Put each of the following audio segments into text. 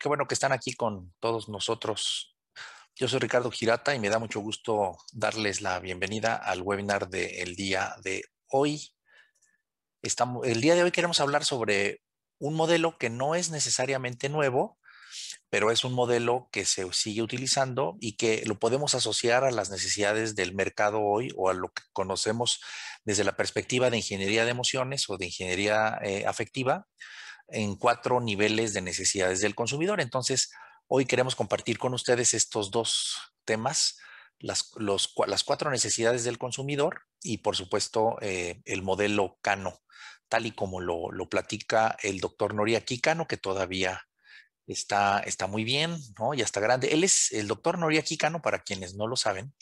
qué bueno que están aquí con todos nosotros. Yo soy Ricardo Girata y me da mucho gusto darles la bienvenida al webinar del día de hoy. el día de hoy queremos hablar sobre un modelo que no es necesariamente nuevo, pero es un modelo que se sigue utilizando y que lo podemos asociar a las necesidades del mercado hoy o a lo que conocemos desde la perspectiva de ingeniería de emociones o de ingeniería eh, afectiva en cuatro niveles de necesidades del consumidor. Entonces, hoy queremos compartir con ustedes estos dos temas, las, cuatro necesidades del consumidor y, por supuesto, eh, el modelo Cano, tal y como lo, platica el doctor Noriaki Cano, que todavía está, está muy bien, ¿no? ya está grande. Él es el doctor Noriaki Cano, para quienes no lo saben,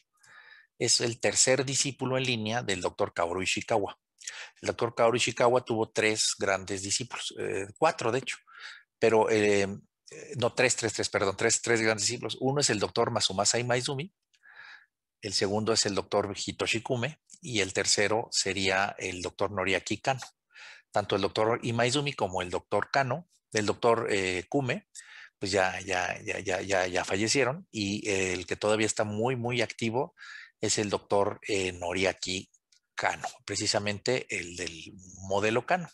es el tercer discípulo en línea del doctor Kaoru Ishikawa. El doctor Kaori Ishikawa tuvo tres grandes discípulos, eh, cuatro de hecho, pero eh, eh, no, tres, tres, tres, perdón, tres, tres grandes discípulos. Uno es el doctor Masumasa Imaizumi, el segundo es el doctor Hitoshi Kume y el tercero sería el doctor Noriaki Kano. Tanto el doctor Imaizumi como el doctor Kano, el doctor Kume, pues ya, ya, ya, fallecieron y el que todavía está muy, muy activo es el doctor Noriaki Noriaki Cano, precisamente el del modelo Cano.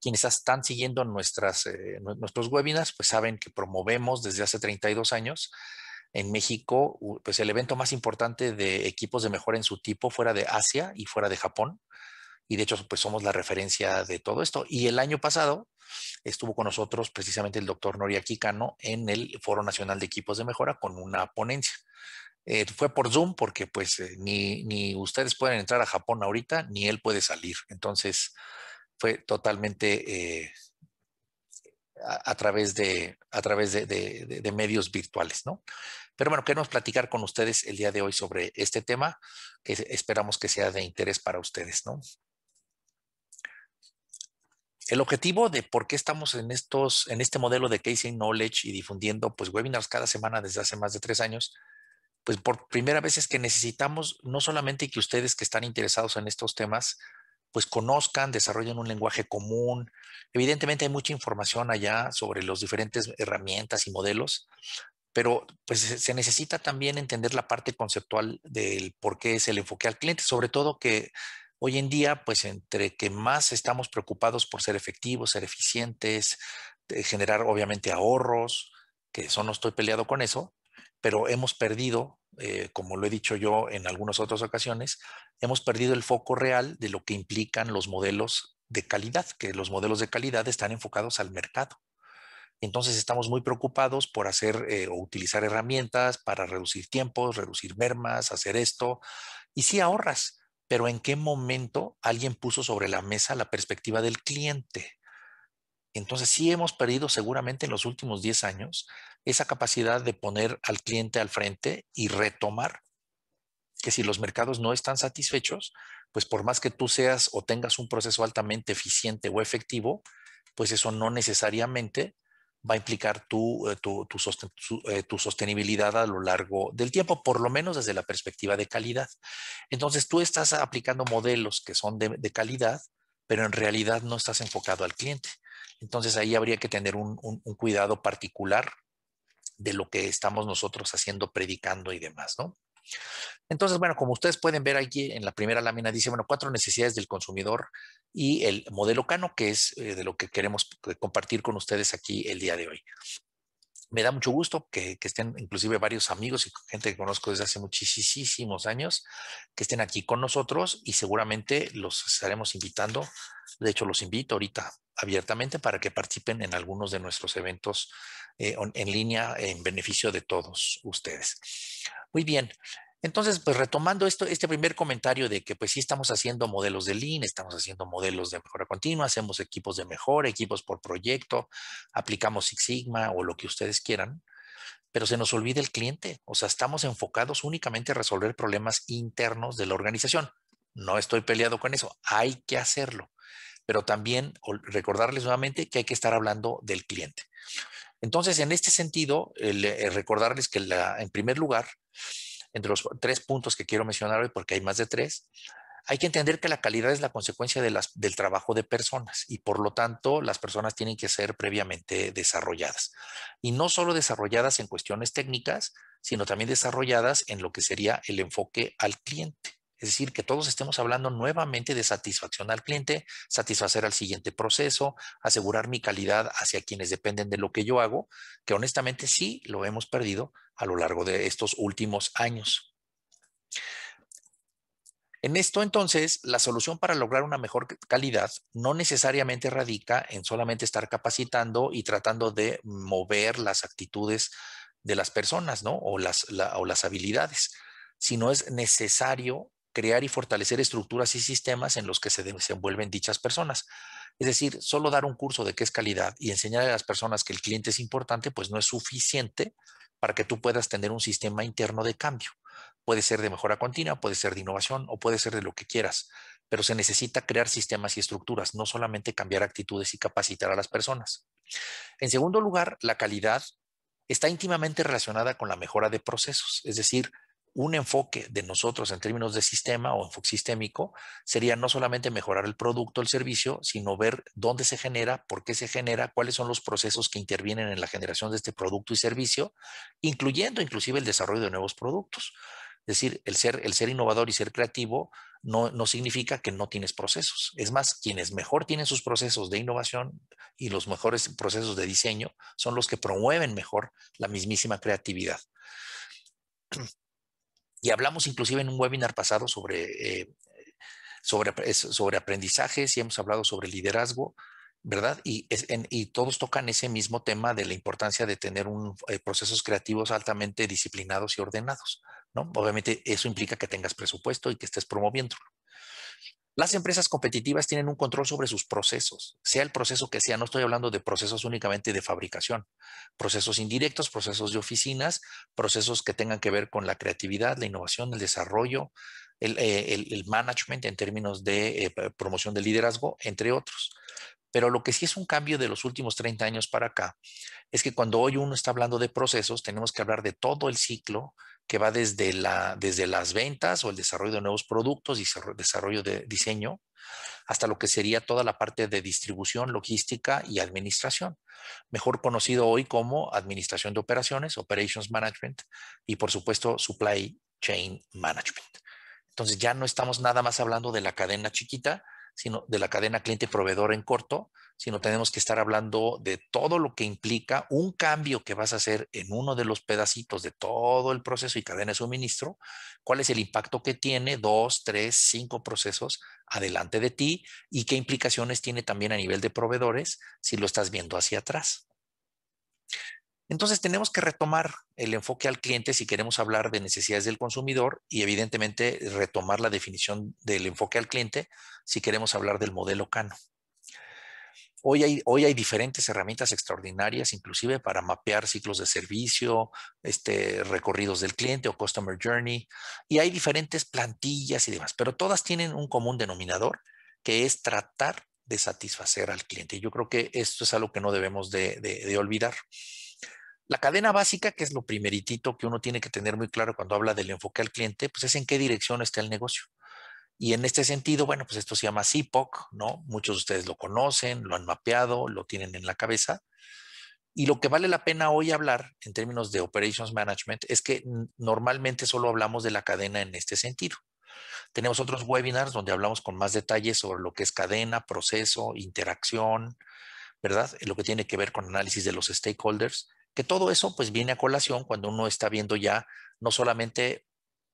Quienes están siguiendo nuestras, eh, nuestros webinars, pues saben que promovemos desde hace 32 años en México, pues el evento más importante de equipos de mejora en su tipo fuera de Asia y fuera de Japón. Y de hecho, pues somos la referencia de todo esto. Y el año pasado estuvo con nosotros precisamente el doctor Noriaki Kano en el Foro Nacional de Equipos de Mejora con una ponencia. Eh, fue por Zoom porque pues eh, ni, ustedes pueden entrar a Japón ahorita, ni él puede salir. Entonces fue totalmente eh, a, través, de, a través de, medios virtuales, ¿no? Pero bueno, queremos platicar con ustedes el día de hoy sobre este tema que esperamos que sea de interés para ustedes, ¿no? El objetivo de por qué estamos en, estos, en este modelo de in Knowledge y difundiendo pues, webinars cada semana desde hace más de tres años pues por primera vez es que necesitamos no solamente que ustedes que están interesados en estos temas, pues conozcan, desarrollen un lenguaje común. Evidentemente hay mucha información allá sobre las diferentes herramientas y modelos, pero pues se necesita también entender la parte conceptual del por qué es el enfoque al cliente, sobre todo que hoy en día, pues entre que más estamos preocupados por ser efectivos, ser eficientes, eh, generar obviamente ahorros, que eso no estoy peleado con eso, pero hemos perdido, eh, como lo he dicho yo en algunas otras ocasiones, hemos perdido el foco real de lo que implican los modelos de calidad, que los modelos de calidad están enfocados al mercado. Entonces estamos muy preocupados por hacer eh, o utilizar herramientas para reducir tiempos, reducir mermas, hacer esto. Y sí ahorras, pero ¿en qué momento alguien puso sobre la mesa la perspectiva del cliente? Entonces sí hemos perdido seguramente en los últimos 10 años esa capacidad de poner al cliente al frente y retomar que si los mercados no están satisfechos, pues por más que tú seas o tengas un proceso altamente eficiente o efectivo, pues eso no necesariamente va a implicar tu, eh, eh, sostenibilidad a lo largo del tiempo, por lo menos desde la perspectiva de calidad. Entonces tú estás aplicando modelos que son de calidad, pero en realidad no estás enfocado al cliente. Entonces ahí habría que tener un, cuidado particular de lo que estamos nosotros haciendo, predicando y demás, ¿no? Entonces, bueno, como ustedes pueden ver aquí en la primera lámina, dice, bueno, cuatro necesidades del consumidor y el modelo Cano, que es eh, de lo que queremos compartir con ustedes aquí el día de hoy. Me da mucho gusto que, que estén inclusive varios amigos y gente que conozco desde hace muchísimos años, que estén aquí con nosotros y seguramente los estaremos invitando. De hecho, los invito ahorita abiertamente para que participen en algunos de nuestros eventos eh, en línea en beneficio de todos ustedes. Muy bien. Entonces, pues retomando esto, este primer comentario de que pues sí estamos haciendo modelos de Lean, estamos haciendo modelos de mejora continua, hacemos equipos de mejora, equipos por proyecto, aplicamos Six Sigma o lo que ustedes quieran, pero se nos olvida el cliente, o sea, estamos enfocados únicamente a resolver problemas internos de la organización. No estoy peleado con eso, hay que hacerlo pero también recordarles nuevamente que hay que estar hablando del cliente. Entonces, en este sentido, eh, recordarles que en primer lugar, entre los tres puntos que quiero mencionar hoy, porque hay más de tres, hay que entender que la calidad es la consecuencia de las, del trabajo de personas y por lo tanto las personas tienen que ser previamente desarrolladas. Y no solo desarrolladas en cuestiones técnicas, sino también desarrolladas en lo que sería el enfoque al cliente. Es decir, que todos estemos hablando nuevamente de satisfacción al cliente, satisfacer al siguiente proceso, asegurar mi calidad hacia quienes dependen de lo que yo hago, que honestamente sí lo hemos perdido a lo largo de estos últimos años. En esto entonces, la solución para lograr una mejor calidad no necesariamente radica en solamente estar capacitando y tratando de mover las actitudes de las personas, ¿no? O las, o las habilidades, sino es necesario crear y fortalecer estructuras y sistemas en los que se desenvuelven dichas personas. Es decir, solo dar un curso de qué es calidad y enseñar a las personas que el cliente es importante, pues no es suficiente para que tú puedas tener un sistema interno de cambio. Puede ser de mejora continua, puede ser de innovación o puede ser de lo que quieras, pero se necesita crear sistemas y estructuras, no solamente cambiar actitudes y capacitar a las personas. En segundo lugar, la calidad está íntimamente relacionada con la mejora de procesos, es decir, un enfoque de nosotros en términos de sistema o enfoque sistémico sería no solamente mejorar el producto, el servicio, sino ver dónde se genera, por qué se genera, cuáles son los procesos que intervienen en la generación de este producto y servicio, incluyendo inclusive el desarrollo de nuevos productos. Es decir, el ser, el ser innovador y ser creativo no, no, significa que no tienes procesos. Es más, quienes mejor tienen sus procesos de innovación y los mejores procesos de diseño son los que promueven mejor la mismísima creatividad y hablamos inclusive en un webinar pasado sobre, eh, sobre, sobre aprendizajes y hemos hablado sobre liderazgo, ¿verdad? Y, y, todos tocan ese mismo tema de la importancia de tener un, eh, procesos creativos altamente disciplinados y ordenados, ¿no? Obviamente eso implica que tengas presupuesto y que estés promoviéndolo. Las empresas competitivas tienen un control sobre sus procesos, sea el proceso que sea, no estoy hablando de procesos únicamente de fabricación, procesos indirectos, procesos de oficinas, procesos que tengan que ver con la creatividad, la innovación, el desarrollo, el, eh, management en términos de eh, promoción del liderazgo, entre otros. Pero lo que sí es un cambio de los últimos 30 años para acá es que cuando hoy uno está hablando de procesos, tenemos que hablar de todo el ciclo que va desde, la, desde las ventas o el desarrollo de nuevos productos y desarrollo de diseño hasta lo que sería toda la parte de distribución, logística y administración, mejor conocido hoy como administración de operaciones, operations management y por supuesto supply chain management. Entonces ya no estamos nada más hablando de la cadena chiquita, sino de la cadena cliente-proveedor en corto, sino tenemos que estar hablando de todo lo que implica un cambio que vas a hacer en uno de los pedacitos de todo el proceso y cadena de suministro, cuál es el impacto que tiene dos, tres, cinco procesos adelante de ti y qué implicaciones tiene también a nivel de proveedores si lo estás viendo hacia atrás. Entonces tenemos que retomar el enfoque al cliente si queremos hablar de necesidades del consumidor y evidentemente retomar la definición del enfoque al cliente si queremos hablar del modelo Cano. Hoy hay, hay, diferentes herramientas extraordinarias, inclusive para mapear ciclos de servicio, este, recorridos del cliente o Customer Journey, y hay diferentes plantillas y demás, pero todas tienen un común denominador, que es tratar de satisfacer al cliente. Yo creo que esto es algo que no debemos de olvidar. La cadena básica, que es lo primeritito que uno tiene que tener muy claro cuando habla del enfoque al cliente, pues es en qué dirección está el negocio. Y en este sentido, bueno, pues esto se llama SIPOC, ¿no? Muchos de ustedes lo conocen, lo han mapeado, lo tienen en la cabeza. Y lo que vale la pena hoy hablar en términos de Operations Management es que normalmente solo hablamos de la cadena en este sentido. Tenemos otros webinars donde hablamos con más detalles sobre lo que es cadena, proceso, interacción, ¿verdad? Lo que tiene que ver con análisis de los stakeholders. Que todo eso pues viene a colación cuando uno está viendo ya no solamente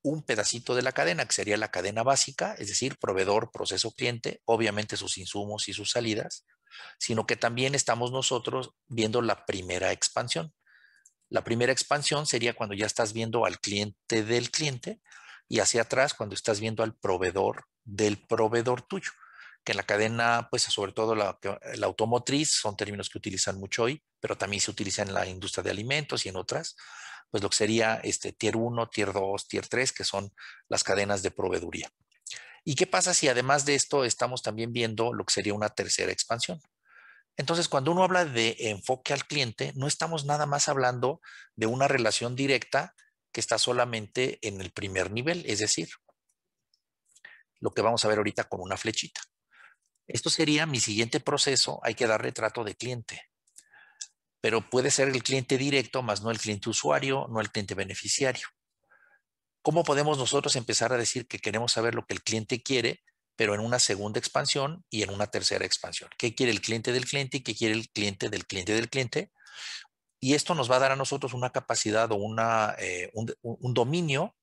un pedacito de la cadena, que sería la cadena básica, es decir, proveedor, proceso, cliente, obviamente sus insumos y sus salidas, sino que también estamos nosotros viendo la primera expansión. La primera expansión sería cuando ya estás viendo al cliente del cliente y hacia atrás cuando estás viendo al proveedor del proveedor tuyo que la cadena, pues sobre todo la, automotriz, son términos que utilizan mucho hoy, pero también se utiliza en la industria de alimentos y en otras, pues lo que sería este tier 1, tier 2, tier 3, que son las cadenas de proveeduría. ¿Y qué pasa si además de esto estamos también viendo lo que sería una tercera expansión? Entonces, cuando uno habla de enfoque al cliente, no estamos nada más hablando de una relación directa que está solamente en el primer nivel, es decir, lo que vamos a ver ahorita con una flechita. Esto sería mi siguiente proceso, hay que dar retrato de cliente. Pero puede ser el cliente directo, más no el cliente usuario, no el cliente beneficiario. ¿Cómo podemos nosotros empezar a decir que queremos saber lo que el cliente quiere, pero en una segunda expansión y en una tercera expansión? ¿Qué quiere el cliente del cliente y qué quiere el cliente del cliente del cliente? Y esto nos va a dar a nosotros una capacidad o una, eh, un dominio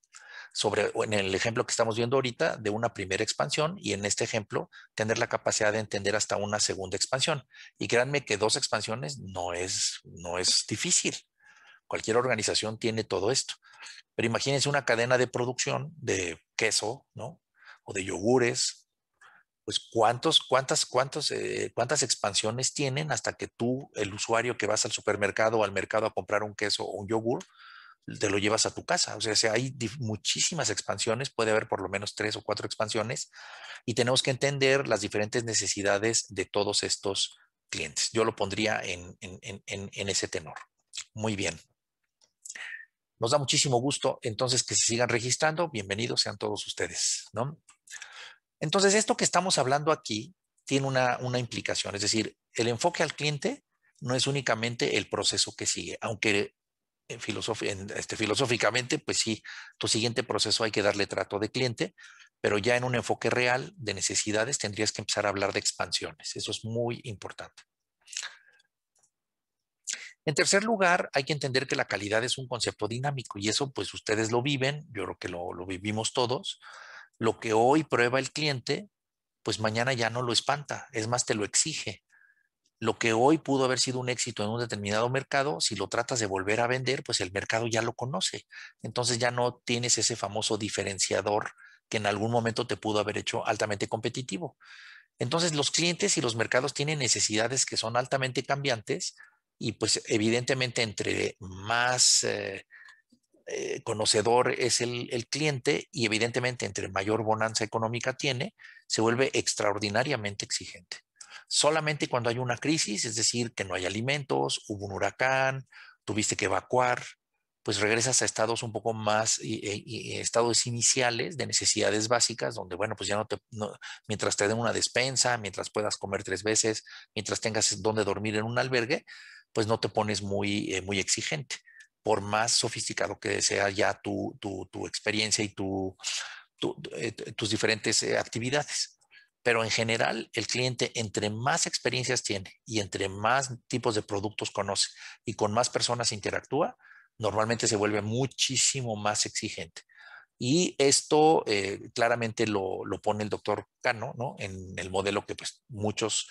sobre, en el ejemplo que estamos viendo ahorita, de una primera expansión y en este ejemplo tener la capacidad de entender hasta una segunda expansión. Y créanme que dos expansiones no es, difícil. Cualquier organización tiene todo esto. Pero imagínense una cadena de producción de queso, O de yogures. Pues eh, cuántas expansiones tienen hasta que tú, el usuario que vas al supermercado o al mercado a comprar un queso o un yogur, te lo llevas a tu casa. O sea, hay muchísimas expansiones, puede haber por lo menos tres o cuatro expansiones y tenemos que entender las diferentes necesidades de todos estos clientes. Yo lo pondría en, ese tenor. Muy bien. Nos da muchísimo gusto entonces que se sigan registrando. Bienvenidos sean todos ustedes, ¿no? Entonces, esto que estamos hablando aquí tiene una, una implicación, es decir, el enfoque al cliente no es únicamente el proceso que sigue, aunque este, filosóficamente, pues sí, tu siguiente proceso hay que darle trato de cliente, pero ya en un enfoque real de necesidades tendrías que empezar a hablar de expansiones. Eso es muy importante. En tercer lugar, hay que entender que la calidad es un concepto dinámico y eso pues ustedes lo viven, yo creo que lo vivimos todos. Lo que hoy prueba el cliente, pues mañana ya no lo espanta, es más, te lo exige lo que hoy pudo haber sido un éxito en un determinado mercado, si lo tratas de volver a vender, pues el mercado ya lo conoce. Entonces ya no tienes ese famoso diferenciador que en algún momento te pudo haber hecho altamente competitivo. Entonces los clientes y los mercados tienen necesidades que son altamente cambiantes y pues evidentemente entre más... Eh, eh, conocedor es el, cliente y evidentemente entre mayor bonanza económica tiene, se vuelve extraordinariamente exigente solamente cuando hay una crisis, es decir, que no hay alimentos, hubo un huracán, tuviste que evacuar, pues regresas a estados un poco más, e, estados iniciales de necesidades básicas, donde, bueno, pues ya no te, mientras te den una despensa, mientras puedas comer tres veces, mientras tengas donde dormir en un albergue, pues no te pones muy, eh, muy exigente, por más sofisticado que sea ya tu, experiencia y eh, tus diferentes eh, actividades. Pero en general, el cliente, entre más experiencias tiene y entre más tipos de productos conoce y con más personas interactúa, normalmente se vuelve muchísimo más exigente. Y esto eh, claramente lo, pone el doctor Cano, ¿no? En el modelo que pues, muchos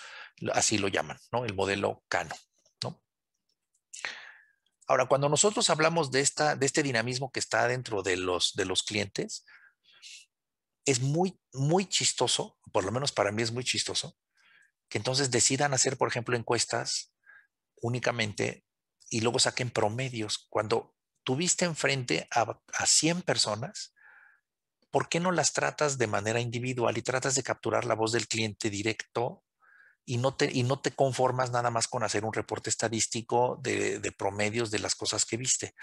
así lo llaman, ¿no? El modelo Cano, ¿no? Ahora, cuando nosotros hablamos de, esta, de este dinamismo que está dentro de los, de los clientes, es muy, muy chistoso, por lo menos para mí es muy chistoso, que entonces decidan hacer, por ejemplo, encuestas únicamente y luego saquen promedios. Cuando tuviste enfrente a, a 100 personas, ¿por qué no las tratas de manera individual y tratas de capturar la voz del cliente directo y no te, y no te conformas nada más con hacer un reporte estadístico de, promedios de las cosas que viste.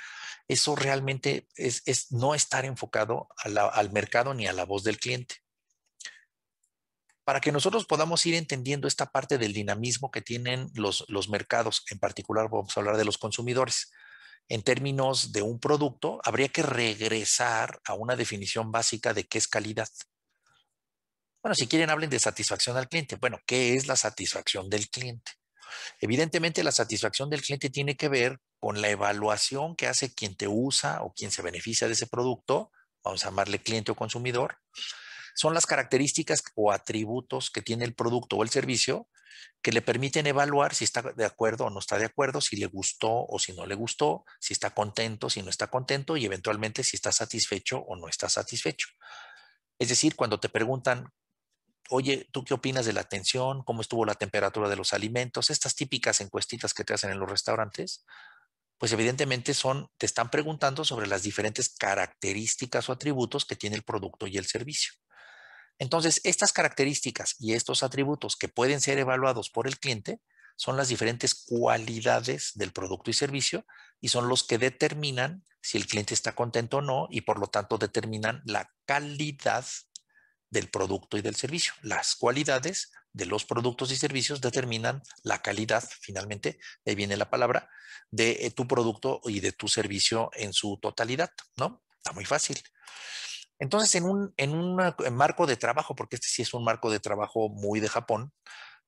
Eso realmente es, es no estar enfocado a al mercado ni a la voz del cliente. Para que nosotros podamos ir entendiendo esta parte del dinamismo que tienen los, los mercados, en particular vamos a hablar de los consumidores en términos de un producto, habría que regresar a una definición básica de qué es calidad. Bueno, si quieren, hablen de satisfacción al cliente. Bueno, ¿qué es la satisfacción del cliente? Evidentemente, la satisfacción del cliente tiene que ver con la evaluación que hace quien te usa o quien se beneficia de ese producto, vamos a llamarle cliente o consumidor, son las características o atributos que tiene el producto o el servicio que le permiten evaluar si está de acuerdo o no está de acuerdo, si le gustó o si no le gustó, si está contento, si no está contento y eventualmente si está satisfecho o no está satisfecho. Es decir, cuando te preguntan oye, ¿tú qué opinas de la atención? ¿Cómo estuvo la temperatura de los alimentos? Estas típicas encuestitas que te hacen en los restaurantes, pues evidentemente son, te están preguntando sobre las diferentes características o atributos que tiene el producto y el servicio. Entonces, estas características y estos atributos que pueden ser evaluados por el cliente son las diferentes cualidades del producto y servicio y son los que determinan si el cliente está contento o no y por lo tanto determinan la calidad del producto y del servicio. Las cualidades de los productos y servicios determinan la calidad, finalmente, ahí viene la palabra, de eh, tu producto y de tu servicio en su totalidad, ¿no? Está muy fácil. Entonces, en un, marco de trabajo, porque este sí es un marco de trabajo muy de Japón,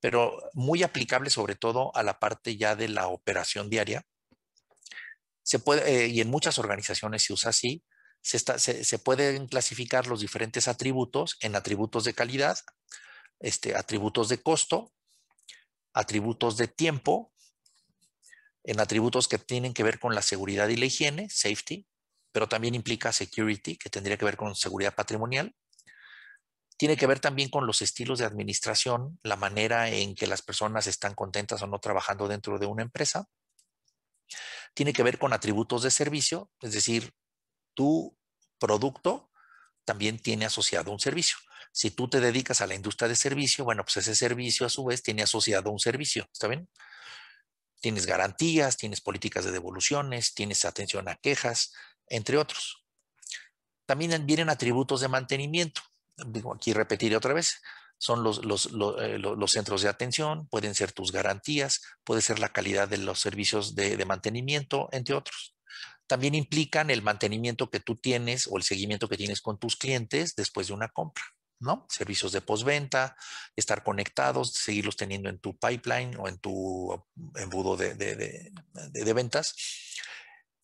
pero muy aplicable sobre todo a la parte ya de la operación diaria, se puede, eh, y en muchas organizaciones se usa así, se, pueden clasificar los diferentes atributos en atributos de calidad, este, atributos de costo, atributos de tiempo, en atributos que tienen que ver con la seguridad y la higiene, safety, pero también implica security, que tendría que ver con seguridad patrimonial. Tiene que ver también con los estilos de administración, la manera en que las personas están contentas o no trabajando dentro de una empresa. Tiene que ver con atributos de servicio, es decir, tu producto también tiene asociado un servicio. Si tú te dedicas a la industria de servicio, bueno, pues ese servicio a su vez tiene asociado un servicio, ¿está bien? Tienes garantías, tienes políticas de devoluciones, tienes atención a quejas, entre otros. También vienen atributos de mantenimiento. Digo, aquí repetiré otra vez. Son los, eh, centros de atención, pueden ser tus garantías, puede ser la calidad de los servicios de mantenimiento, entre otros también implican el mantenimiento que tú tienes o el seguimiento que tienes con tus clientes después de una compra. ¿no? Servicios de postventa, estar conectados, seguirlos teniendo en tu pipeline o en tu embudo de, ventas.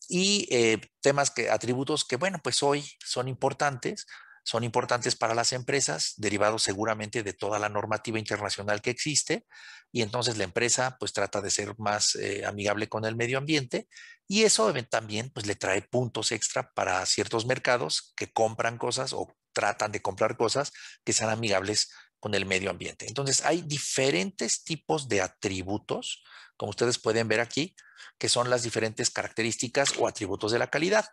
Y eh, temas que, atributos que, bueno, pues hoy son importantes, son importantes para las empresas, derivados seguramente de toda la normativa internacional que existe, y entonces la empresa pues trata de ser más eh, amigable con el medio ambiente, y eso también pues le trae puntos extra para ciertos mercados que compran cosas o tratan de comprar cosas que sean amigables con el medio ambiente. Entonces hay diferentes tipos de atributos, como ustedes pueden ver aquí, que son las diferentes características o atributos de la calidad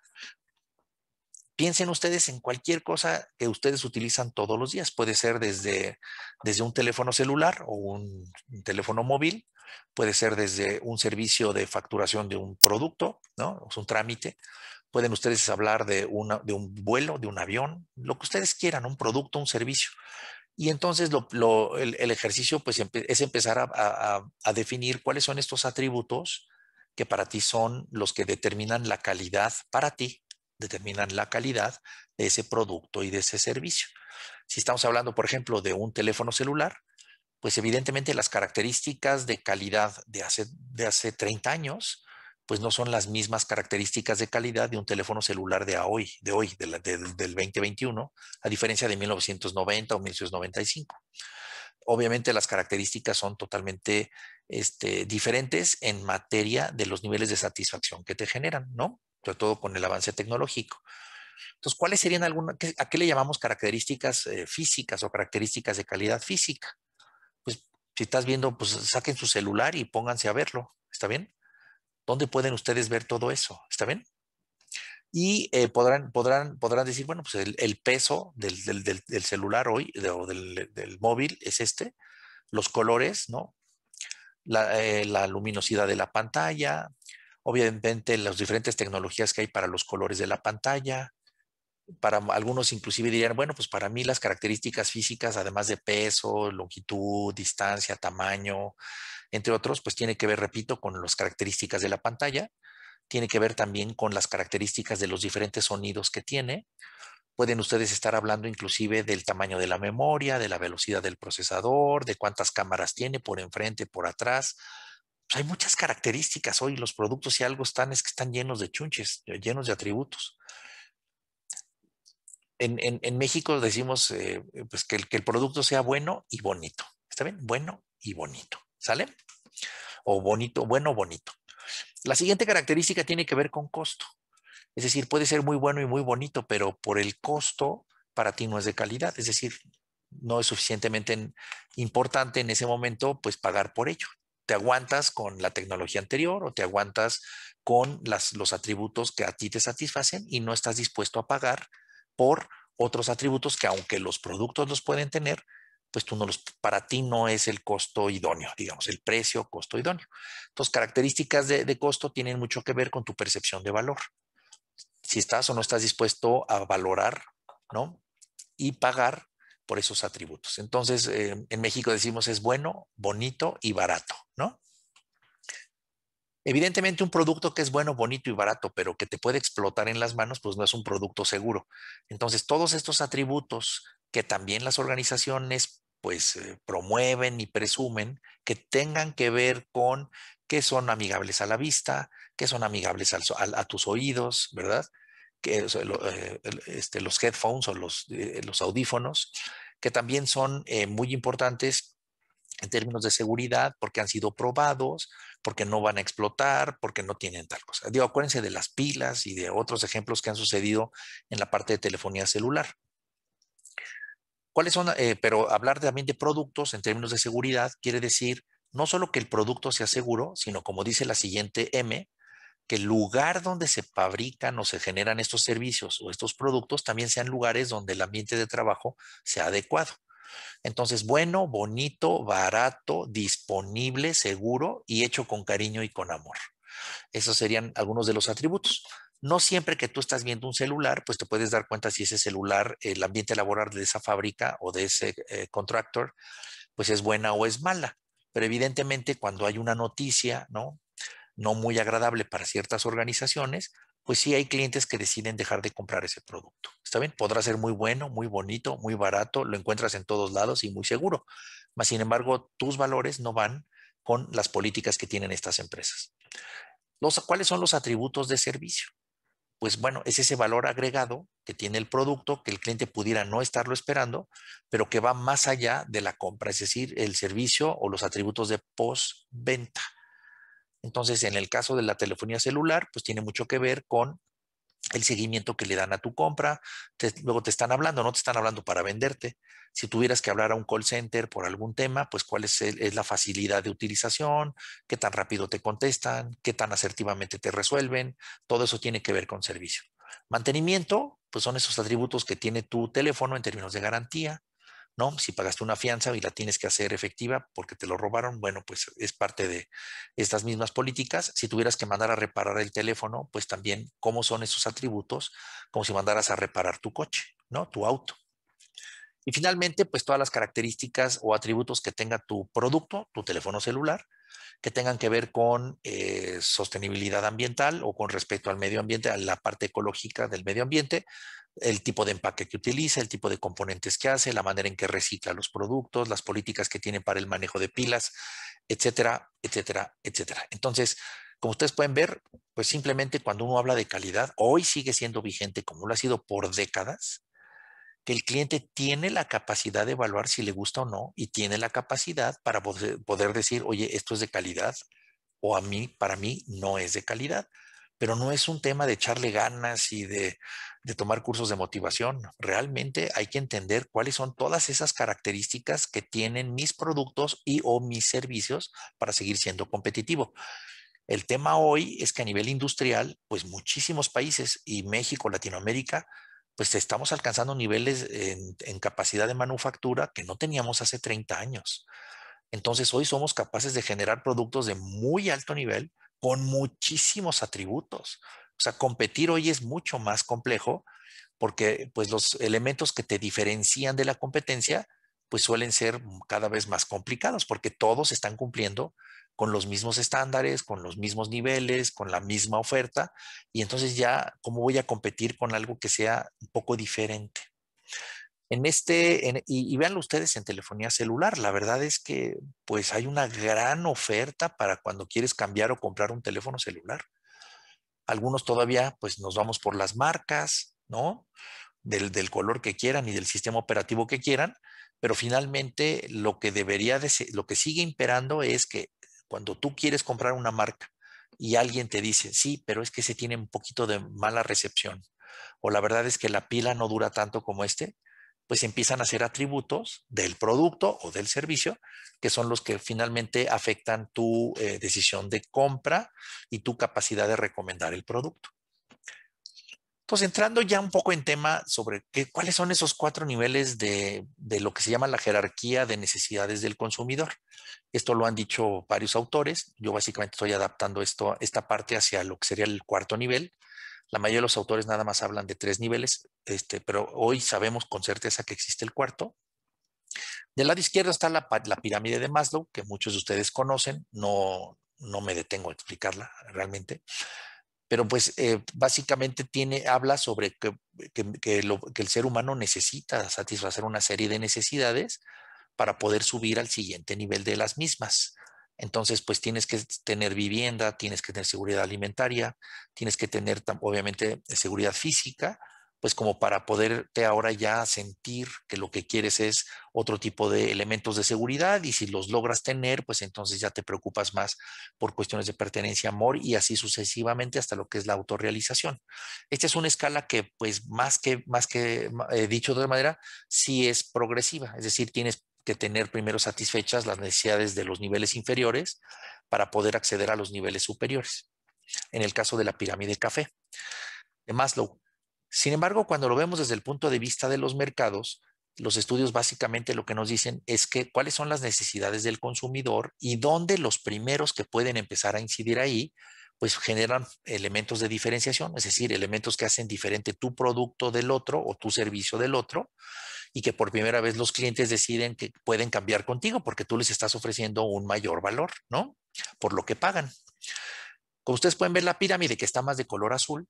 piensen ustedes en cualquier cosa que ustedes utilizan todos los días. Puede ser desde, desde un teléfono celular o un, teléfono móvil, puede ser desde un servicio de facturación de un producto, ¿no? un trámite. Pueden ustedes hablar de, de un vuelo, de un avión, lo que ustedes quieran, un producto, un servicio. Y entonces el, ejercicio pues, es empezar a, a definir cuáles son estos atributos que para ti son los que determinan la calidad para ti determinan la calidad de ese producto y de ese servicio. Si estamos hablando, por ejemplo, de un teléfono celular, pues evidentemente las características de calidad de hace, de hace 30 años, pues no son las mismas características de calidad de un teléfono celular de hoy, de hoy, del 2021, a diferencia de 1990 o 1995. Obviamente las características son totalmente este, diferentes en materia de los niveles de satisfacción que te generan, ¿no? sobre todo con el avance tecnológico. Entonces, ¿cuáles serían algunas, a qué le llamamos características eh, físicas o características de calidad física? Pues si estás viendo, pues saquen su celular y pónganse a verlo, ¿está bien? ¿Dónde pueden ustedes ver todo eso? ¿Está bien? Y eh, podrán, podrán, podrán decir, bueno, pues el, peso del, celular hoy o del, móvil es este, los colores, ¿no? La, eh, la luminosidad de la pantalla, obviamente las diferentes tecnologías que hay para los colores de la pantalla. Para algunos inclusive dirían, bueno, pues para mí las características físicas, además de peso, longitud, distancia, tamaño, entre otros, pues tiene que ver, repito, con las características de la pantalla, tiene que ver también con las características de los diferentes sonidos que tiene. Pueden ustedes estar hablando inclusive del tamaño de la memoria, de la velocidad del procesador, de cuántas cámaras tiene por enfrente, por atrás, pues, hay muchas características hoy, los productos y algo están, es que están llenos de chunches, llenos de atributos. En, México decimos eh, eh, pues que, el, que el producto sea bueno y bonito. ¿Está bien? Bueno y bonito. ¿Sale? O bonito, bueno, bonito. La siguiente característica tiene que ver con costo. Es decir, puede ser muy bueno y muy bonito, pero por el costo para ti no es de calidad. Es decir, no es suficientemente importante en ese momento pues pagar por ello te aguantas con la tecnología anterior o te aguantas con los atributos que a ti te satisfacen y no estás dispuesto a pagar por otros atributos que aunque los productos los pueden tener, pues tú no los, para ti no es el costo idóneo, digamos, el precio costo idóneo. Entonces, características de, de costo tienen mucho que ver con tu percepción de valor. Si estás o no estás dispuesto a valorar, ¿no? Y pagar por esos atributos. Entonces, eh, en México decimos es bueno, bonito y barato, ¿no? Evidentemente, un producto que es bueno, bonito y barato, pero que te puede explotar en las manos, pues no es un producto seguro. Entonces, todos estos atributos que también las organizaciones pues eh, promueven y presumen que tengan que ver con que son amigables a la vista, que son amigables a tus oídos, ¿verdad? que, eh, este, los headphones o los, eh, los audífonos, que también son eh, muy importantes en términos de seguridad, porque han sido probados, porque no van a explotar, porque no tienen tal cosa. Digo, acuérdense de las pilas y de otros ejemplos que han sucedido en la parte de telefonía celular. ¿Cuáles son? pero hablar también de productos en términos de seguridad quiere decir no solo que el producto sea seguro, sino como dice la siguiente M, que el lugar donde se fabrican o se generan estos servicios o estos productos también sean lugares donde el ambiente de trabajo sea adecuado. Entonces, bueno, bonito, barato, disponible, seguro y hecho con cariño y con amor. Esos serían algunos de los atributos. No siempre que tú estás viendo un celular, pues te puedes dar cuenta si ese celular, el ambiente laboral de esa fábrica o de ese eh, contractor, pues es buena o es mala. Pero evidentemente cuando hay una noticia, ¿no? no muy agradable para ciertas organizaciones, pues sí hay clientes que deciden dejar de comprar ese producto. Está bien, podrá ser muy bueno, muy bonito, muy barato, lo encuentras en todos lados y muy seguro. Mas, sin embargo, tus valores no van con las políticas que tienen estas empresas. Los, ¿Cuáles son los atributos de servicio? Pues bueno, es ese valor agregado que tiene el producto que el cliente pudiera no estarlo esperando, pero que va más allá de la compra, es decir, el servicio o los atributos de postventa. Entonces, en el caso de la telefonía celular, pues tiene mucho que ver con el seguimiento que le dan a tu compra, luego te están hablando, no te están hablando para venderte. Si tuvieras que hablar a un call center por algún tema, pues cuál es, la facilidad de utilización, qué tan rápido te contestan, qué tan asertivamente te resuelven, todo eso tiene que ver con servicio. Mantenimiento, pues son esos atributos que tiene tu teléfono en términos de garantía, ¿no? Si pagaste una fianza y la tienes que hacer efectiva porque te lo robaron, bueno, pues es parte de estas mismas políticas. Si tuvieras que mandar a reparar el teléfono, pues también cómo son esos atributos, como si mandaras a reparar tu coche, ¿no? Tu auto. Y finalmente, pues todas las características o atributos que tenga tu producto, tu teléfono celular, que tengan que ver con eh, sostenibilidad ambiental o con respecto al medio ambiente, a la parte ecológica del medio ambiente, el tipo de empaque que utiliza, el tipo de componentes que hace, la manera en que recicla los productos, las políticas que tiene para el manejo de pilas, etcétera, etcétera, etcétera. Entonces, como ustedes pueden ver, pues simplemente cuando uno habla de calidad, hoy sigue siendo vigente como lo ha sido por décadas, que el cliente tiene la capacidad de evaluar si le gusta o no y tiene la capacidad para poder decir, oye, esto es de calidad o a mí, para mí no es de calidad. Pero no es un tema de echarle ganas y de, de tomar cursos de motivación. Realmente hay que entender cuáles son todas esas características que tienen mis productos y o mis servicios para seguir siendo competitivo. El tema hoy es que a nivel industrial, pues muchísimos países y México, Latinoamérica, pues estamos alcanzando niveles en, capacidad de manufactura que no teníamos hace 30 años. Entonces hoy somos capaces de generar productos de muy alto nivel con muchísimos atributos. O sea, competir hoy es mucho más complejo porque pues los elementos que te diferencian de la competencia pues suelen ser cada vez más complicados porque todos están cumpliendo con los mismos estándares, con los mismos niveles, con la misma oferta, y entonces ya, ¿cómo voy a competir con algo que sea un poco diferente? En este, y, veanlo ustedes en telefonía celular, la verdad es que pues hay una gran oferta para cuando quieres cambiar o comprar un teléfono celular. Algunos todavía pues nos vamos por las marcas, ¿no? Del, del color que quieran y del sistema operativo que quieran, pero finalmente lo que debería de lo que sigue imperando es que cuando tú quieres comprar una marca y alguien te dice, sí, pero es que se tiene un poquito de mala recepción, o la verdad es que la pila no dura tanto como este, pues empiezan a ser atributos del producto o del servicio, que son los que finalmente afectan tu eh, decisión de compra y tu capacidad de recomendar el producto. Entonces, pues, entrando ya un poco en tema sobre qué, cuáles son esos cuatro niveles de, de, lo que se llama la jerarquía de necesidades del consumidor. Esto lo han dicho varios autores. Yo básicamente estoy adaptando esto, esta parte hacia lo que sería el cuarto nivel. La mayoría de los autores nada más hablan de tres niveles, este, pero hoy sabemos con certeza que existe el cuarto. Del lado izquierdo está la, pirámide de Maslow, que muchos de ustedes conocen. No, no me detengo a explicarla realmente pero pues eh, básicamente habla sobre que, que, el ser humano necesita satisfacer una serie de necesidades para poder subir al siguiente nivel de las mismas. Entonces, pues tienes que tener vivienda, tienes que tener seguridad alimentaria, tienes que tener obviamente eh, seguridad física, pues como para poderte ahora ya sentir que lo que quieres es otro tipo de elementos de seguridad y si los logras tener, pues entonces ya te preocupas más por cuestiones de pertenencia, amor y así sucesivamente hasta lo que es la autorrealización. Esta es una escala que pues más que, más que eh, dicho de otra manera, sí es progresiva, es decir, tienes que tener primero satisfechas las necesidades de los niveles inferiores para poder acceder a los niveles superiores. En el caso de la pirámide café de Maslow, sin embargo, cuando lo vemos desde el punto de vista de los mercados, los estudios básicamente lo que nos dicen es que cuáles son las necesidades del consumidor y dónde los primeros que pueden empezar a incidir ahí, pues generan elementos de diferenciación, es decir, elementos que hacen diferente tu producto del otro o tu servicio del otro y que por primera vez los clientes deciden que pueden cambiar contigo porque tú les estás ofreciendo un mayor valor, ¿no? Por lo que pagan. Como ustedes pueden ver la pirámide que está más de color azul,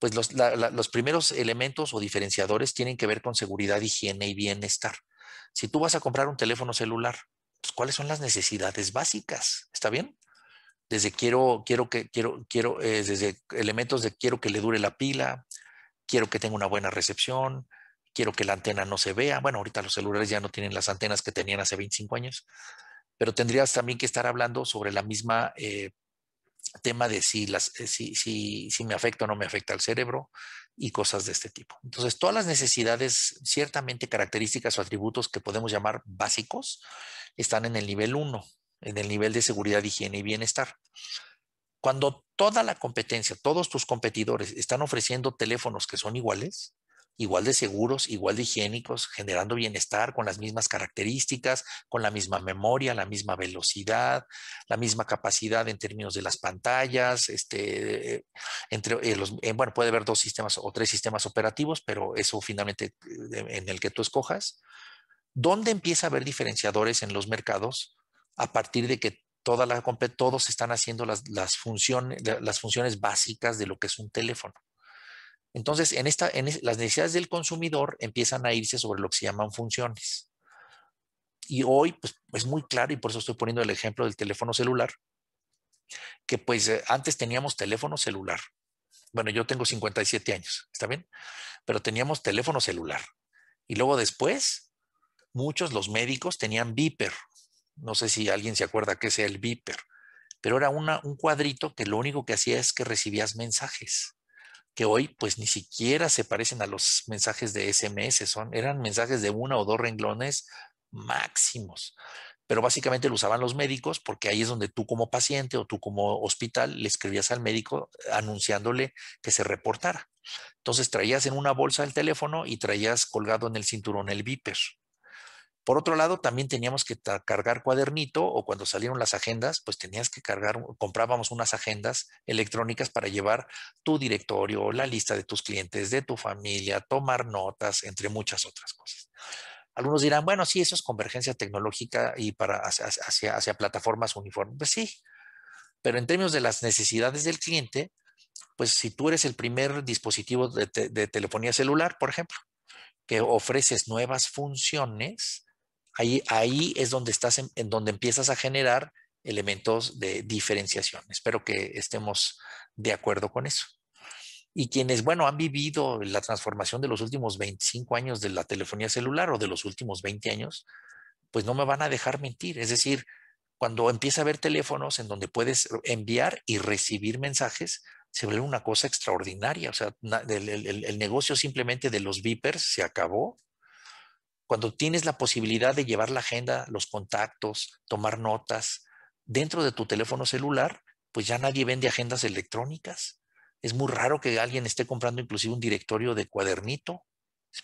pues los, primeros elementos o diferenciadores tienen que ver con seguridad, higiene y bienestar. Si tú vas a comprar un teléfono celular, pues, ¿cuáles son las necesidades básicas? ¿Está bien? Desde quiero, quiero que, quiero, quiero, eh, desde elementos de quiero que le dure la pila, quiero que tenga una buena recepción, quiero que la antena no se vea. Bueno, ahorita los celulares ya no tienen las antenas que tenían hace 25 años, pero tendrías también que estar hablando sobre la misma eh, tema de si, las, eh, si, si, si, me afecta o no me afecta al cerebro y cosas de este tipo. Entonces, todas las necesidades, ciertamente características o atributos que podemos llamar básicos, están en el nivel 1, en el nivel de seguridad, higiene y bienestar. Cuando toda la competencia, todos tus competidores están ofreciendo teléfonos que son iguales, igual de seguros, igual de higiénicos, generando bienestar con las mismas características, con la misma memoria, la misma velocidad, la misma capacidad en términos de las pantallas, este, eh, entre eh, los, eh, bueno, puede haber dos sistemas o tres sistemas operativos, pero eso finalmente en el que tú escojas. ¿Dónde empieza a haber diferenciadores en los mercados a partir de que toda la, todos están haciendo las, funciones, las funciones básicas de lo que es un teléfono? Entonces, en, esta, las necesidades del consumidor empiezan a irse sobre lo que se llaman funciones. Y hoy pues, es muy claro, y por eso estoy poniendo el ejemplo del teléfono celular, que pues eh, antes teníamos teléfono celular. Bueno, yo tengo 57 años, ¿está bien? Pero teníamos teléfono celular. Y luego después, muchos, los médicos, tenían viper. No sé si alguien se acuerda qué es el viper, pero era una, un cuadrito que lo único que hacía es que recibías mensajes que hoy pues ni siquiera se parecen a los mensajes de SMS, son, eran mensajes de una o dos renglones máximos, pero básicamente lo usaban los médicos porque ahí es donde tú como paciente o tú como hospital le escribías al médico anunciándole que se reportara. Entonces traías en una bolsa el teléfono y traías colgado en el cinturón el viper. Por otro lado, también teníamos que cargar cuadernito o cuando salieron las agendas, pues tenías que cargar, comprábamos unas agendas electrónicas para llevar tu directorio, la lista de tus clientes, de tu familia, tomar notas, entre muchas otras cosas. Algunos dirán, bueno, sí, eso es convergencia tecnológica y para hacia, plataformas uniformes. Pues sí, pero en términos de las necesidades del cliente, pues si tú eres el primer dispositivo de, de telefonía celular, por ejemplo, que ofreces nuevas funciones, Ahí, es donde, estás en, donde empiezas a generar elementos de diferenciación. Espero que estemos de acuerdo con eso. Y quienes, bueno, han vivido la transformación de los últimos 25 años de la telefonía celular o de los últimos 20 años, pues no me van a dejar mentir. Es decir, cuando empieza a haber teléfonos en donde puedes enviar y recibir mensajes, se vuelve una cosa extraordinaria. O sea, el, el negocio simplemente de los vipers se acabó cuando tienes la posibilidad de llevar la agenda, los contactos, tomar notas dentro de tu teléfono celular, pues ya nadie vende agendas electrónicas. Es muy raro que alguien esté comprando inclusive un directorio de cuadernito.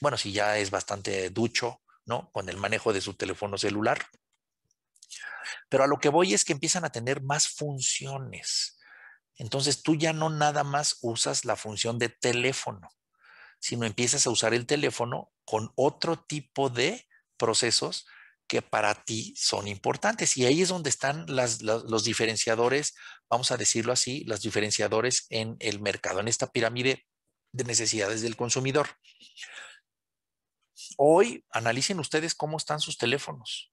Bueno, si ya es bastante ducho, ¿no? Con el manejo de su teléfono celular. Pero a lo que voy es que empiezan a tener más funciones. Entonces tú ya no nada más usas la función de teléfono, sino empiezas a usar el teléfono con otro tipo de procesos que para ti son importantes. Y ahí es donde están los diferenciadores, vamos a decirlo así, los diferenciadores en el mercado, en esta pirámide de necesidades del consumidor. Hoy analicen ustedes cómo están sus teléfonos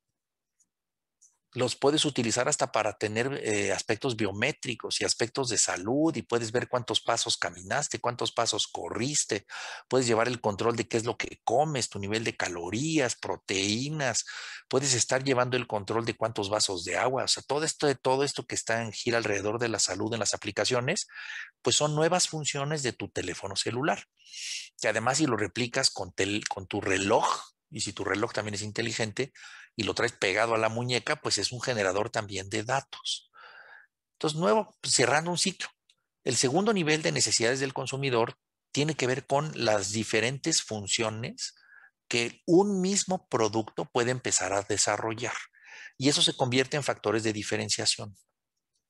los puedes utilizar hasta para tener eh, aspectos biométricos y aspectos de salud y puedes ver cuántos pasos caminaste, cuántos pasos corriste, puedes llevar el control de qué es lo que comes, tu nivel de calorías, proteínas, puedes estar llevando el control de cuántos vasos de agua, o sea, todo esto, todo esto que está en gira alrededor de la salud en las aplicaciones, pues son nuevas funciones de tu teléfono celular, que además si lo replicas con, con tu reloj, y si tu reloj también es inteligente y lo traes pegado a la muñeca, pues es un generador también de datos. Entonces, nuevo, cerrando un ciclo. El segundo nivel de necesidades del consumidor tiene que ver con las diferentes funciones que un mismo producto puede empezar a desarrollar. Y eso se convierte en factores de diferenciación.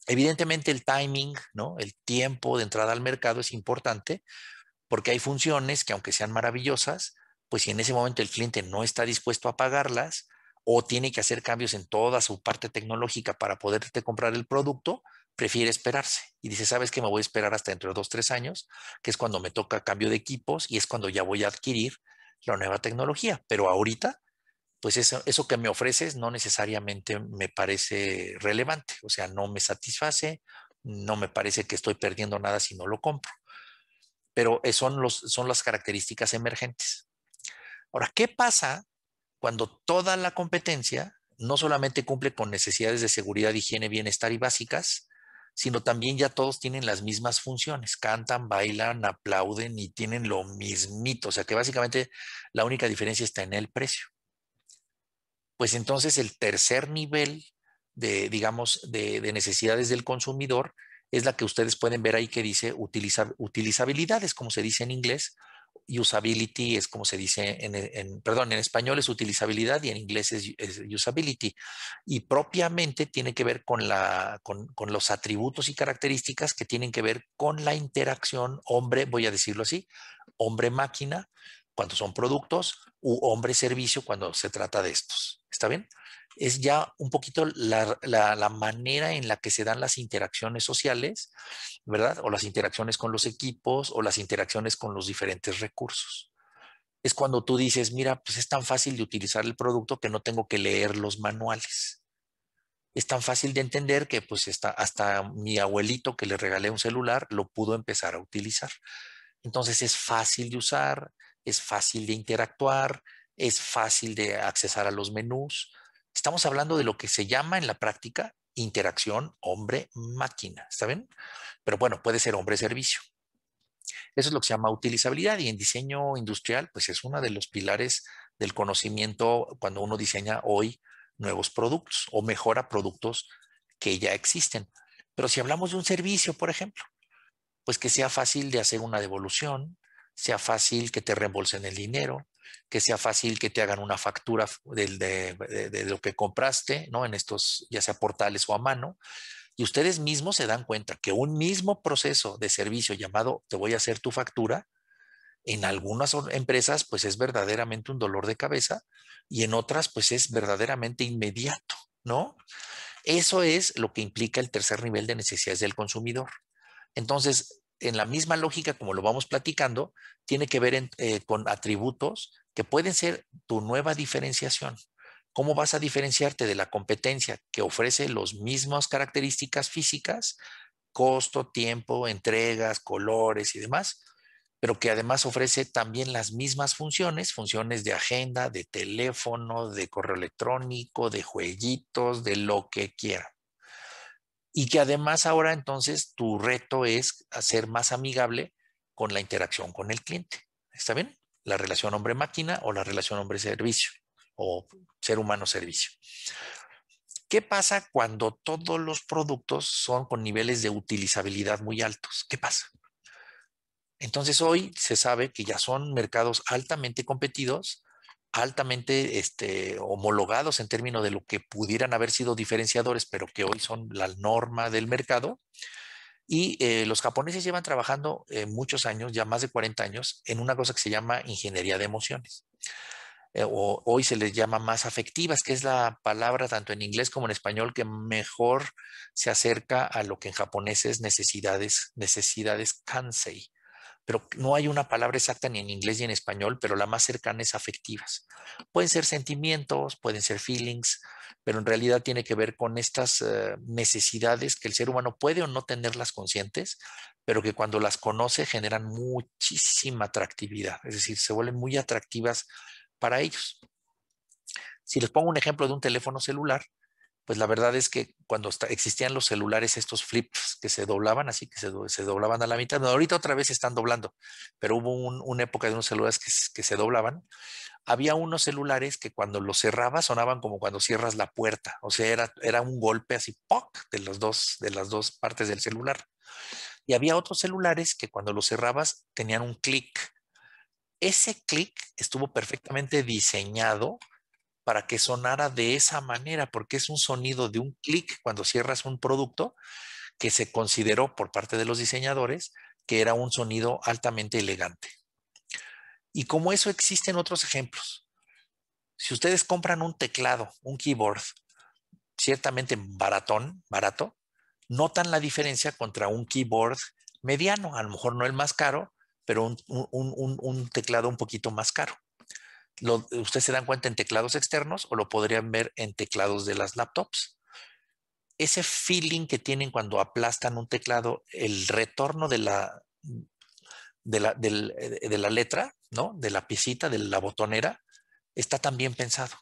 Evidentemente el timing, ¿no? el tiempo de entrada al mercado es importante porque hay funciones que aunque sean maravillosas, pues si en ese momento el cliente no está dispuesto a pagarlas o tiene que hacer cambios en toda su parte tecnológica para poderte comprar el producto, prefiere esperarse y dice, sabes que me voy a esperar hasta dentro de dos, tres años, que es cuando me toca cambio de equipos y es cuando ya voy a adquirir la nueva tecnología. Pero ahorita, pues eso, que me ofreces no necesariamente me parece relevante, o sea, no me satisface, no me parece que estoy perdiendo nada si no lo compro. Pero eh, son, los, son las características emergentes. Ahora, ¿qué pasa cuando toda la competencia no solamente cumple con necesidades de seguridad, higiene, bienestar y básicas, sino también ya todos tienen las mismas funciones, cantan, bailan, aplauden y tienen lo mismito, o sea que básicamente la única diferencia está en el precio. Pues entonces el tercer nivel de, digamos, de, necesidades del consumidor es la que ustedes pueden ver ahí que dice utilizabilidades, como se dice en inglés, usability es como se dice en, en, perdón, en español es utilizabilidad y en inglés es, usability. Y propiamente tiene que ver con, la, con, con, los atributos y características que tienen que ver con la interacción hombre, voy a decirlo así, hombre-máquina cuando son productos u hombre-servicio cuando se trata de estos. ¿Está bien? es ya un poquito la, manera en la que se dan las interacciones sociales, ¿verdad? O las interacciones con los equipos o las interacciones con los diferentes recursos. Es cuando tú dices, mira, pues es tan fácil de utilizar el producto que no tengo que leer los manuales. Es tan fácil de entender que pues hasta, hasta mi abuelito que le regalé un celular lo pudo empezar a utilizar. Entonces es fácil de usar, es fácil de interactuar, es fácil de accesar a los menús, Estamos hablando de lo que se llama en la práctica interacción hombre-máquina, ¿está bien? Pero bueno, puede ser hombre-servicio. Eso es lo que se llama utilizabilidad y en diseño industrial, pues es uno de los pilares del conocimiento cuando uno diseña hoy nuevos productos o mejora productos que ya existen. Pero si hablamos de un servicio, por ejemplo, pues que sea fácil de hacer una devolución, sea fácil que te reembolsen el dinero, que sea fácil que te hagan una factura de, de, lo que compraste, ¿no? En estos, ya sea portales o a mano. Y ustedes mismos se dan cuenta que un mismo proceso de servicio llamado te voy a hacer tu factura, en algunas empresas pues es verdaderamente un dolor de cabeza y en otras pues es verdaderamente inmediato, ¿no? Eso es lo que implica el tercer nivel de necesidades del consumidor. Entonces, en la misma lógica como lo vamos platicando, tiene que ver eh, con atributos que pueden ser tu nueva diferenciación. ¿Cómo vas a diferenciarte de la competencia que ofrece las mismas características físicas, costo, tiempo, entregas, colores y demás? pero que además ofrece también las mismas funciones, funciones de agenda, de teléfono, de correo electrónico, de jueguitos, de lo que quiera y que además ahora entonces tu reto es hacer más amigable con la interacción con el cliente. ¿Está bien? La relación hombre-máquina o la relación hombre-servicio o ser humano-servicio. ¿Qué pasa cuando todos los productos son con niveles de utilizabilidad muy altos? ¿Qué pasa? Entonces hoy se sabe que ya son mercados altamente competidos altamente este, homologados en términos de lo que pudieran haber sido diferenciadores, pero que hoy son la norma del mercado. Y eh, los japoneses llevan trabajando eh, muchos años, ya más de 40 años, en una cosa que se llama ingeniería de emociones. Eh, hoy se les llama más afectivas, que es la palabra tanto en inglés como en español que mejor se acerca a lo que en japonés es necesidades, necesidades kansei, pero no hay una palabra exacta ni en inglés ni en español, pero la más cercana es afectivas. Pueden ser sentimientos, pueden ser feelings, pero en realidad tiene que ver con estas eh, necesidades que el ser humano puede o no tenerlas conscientes, pero que cuando las conoce generan muchísima atractividad, es decir, se vuelven muy atractivas para ellos. Si les pongo un ejemplo de un teléfono celular, pues la verdad es que cuando existían los celulares, estos flips que se doblaban, así que se, doblaban a la mitad, ahorita otra vez están doblando, pero hubo una época de unos celulares que, se doblaban, había unos celulares que cuando los cerrabas sonaban como cuando cierras la puerta, o sea, era, era un golpe así, ¡poc!, de, dos, de las dos partes del celular. Y había otros celulares que cuando los cerrabas tenían un clic. Ese clic estuvo perfectamente diseñado para que sonara de esa manera, porque es un sonido de un clic cuando cierras un producto que se consideró por parte de los diseñadores que era un sonido altamente elegante. Y como eso existen otros ejemplos. Si ustedes compran un teclado, un keyboard, ciertamente baratón, barato, notan la diferencia contra un keyboard mediano, a lo mejor no el más caro, pero un teclado un poquito más caro ustedes se dan cuenta en teclados externos o lo podrían ver en teclados de las laptops. Ese feeling que tienen cuando aplastan un teclado, el retorno de la, de la, eh, letra, ¿no? de la piecita, de la botonera, está también pensado.